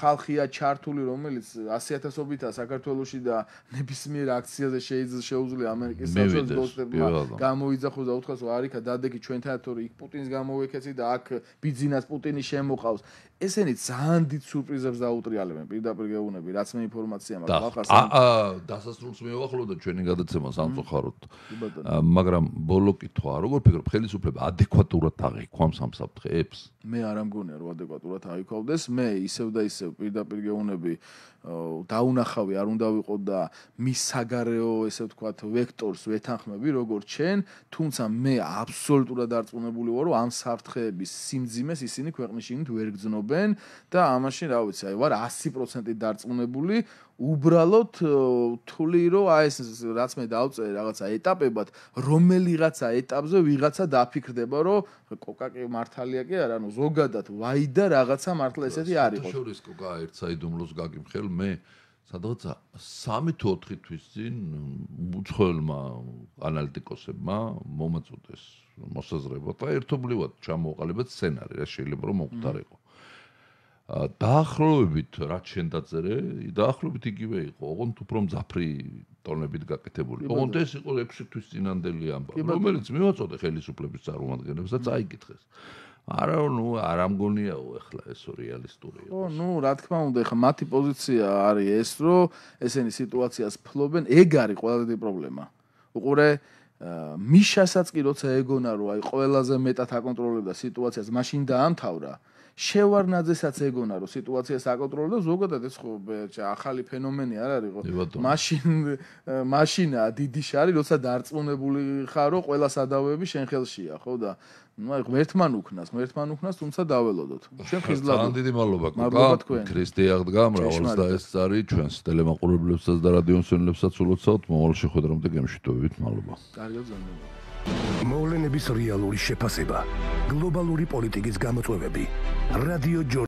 ხალხია ჩართული, რომელიც 100000ობითა საქართველოსში და ნებისმიერ აქციაზე შეიძლება შეუძლია ამერიკის საზოგადოებას გამოიძახოს და უთ სხვა სხვა არიქა დადეგი ჩვენთან თორე იქ პუტინს გამოვეკეცი და აქ ბიზნეს პუტინი შემოყავს ესენი ძალიან დიდ სურპრიზებს დაუტრიალებენ პირდაპირ გეუბნები რაც მე ინფორმაცია მაქვს ახალს აა დასასრულს მეუახლო და ჩვენი გადაცემა სამწუხაროდ მაგრამ ბოლო კითხვა როგორ ფიქრობ ხელისუფლება ადეკვატურად აღიქვამს ამ საფრთხეებს მე არ ამგონია რომ ადეკვატურად აიქავდეს მე ისევ და ისევ პირდაპირ გეუბნები დაუნახავი არ უნდა ვიყო და მის საგარეო ესე ვთქვათ ვექტორს ვეთანხმები როგორც ჩვენ თუმცა მე აბსოლუტურად არწმუნებული ვარ რომ ამ საფრთხეების სიმძიმეს ისინი ქვეყნიშინით ვერ გძნობ ხარობენ და ამაში რა ვიცი, აი ვარ 100% დარწმუნებული, უბრალოდ თვლი რომ აი ეს რაც მე დავწერე რაღაცა ეტაპებად, რომელიღაცა ეტაპზე ვიღაცა დაფიქრდება, რომ კოკაკი მართალია კი არა, ანუ ზოგადად ვაი და რაღაცა მართლა ესეთი არის. შორის კოკა ერთსაიდუმლოს გაგიმხელ მე სადღაცა 3-4 თვის წინ უცხოელმა ანალიტიკოსებმა მომაწოდეს მოსაზრება და ერთობლივად ჩამოყალიბა სცენარი რა შეიძლება რომ მოხდარიყო. აჰა. დაახლოებით რაც შენ დაწერე, დაახლოებით იგივე იყო, ოღონდ უფრო მძაფრი ტონებით გაკეთებული. ოღონდ ეს იყო 6 თვის წინანდელი ამბავი, რომელიც მივაწოდე ხელისუფლების წარმომადგენლებს და წაიკითხეს. არა, ნუ არ ამგონიაო ახლა ეს რეალისტურია. ხო, ნუ რა თქმა უნდა, ხა მათი პოზიცია არის ეს, რომ ესენი სიტუაციას ფლობენ, ეგ არის ყველა დიდი პრობლემა. უყურე მიშასაც კი როცა ეგონა რომ აი ყველაზე მეტად აკონტროლებდა სიტუაციას, მაშინ დაამთავრა. შევარნაძესაც ეგონა რომ სიტუაცია საკონტროლო და ზოგადად ეს ხო ახალი ფენომენი არ არისო მაშინ მაშინა დიდი შარი როცა დარწმუნებული ხარო ყველა სადავეები შენ ხელშია ხო და ну а гмертман უკნას гмертман უკნას თუმცა დაველოდოთ ჩვენ ხიზლად ძალიან დიდი მადლობა კუკა ქრისტე აღდგა მრავალს და ეს წარი ჩვენს ტელემაყურებლებსაც და რადიო მსმენელებსაც ულოცავთ მომავალ შეხვედრამდე გემშვიდობებით მადლობა კარგად ზამთრობთ მოვლენების რეალური შეფასება გლობალური პოლიტიკის გამოწვევები რადიო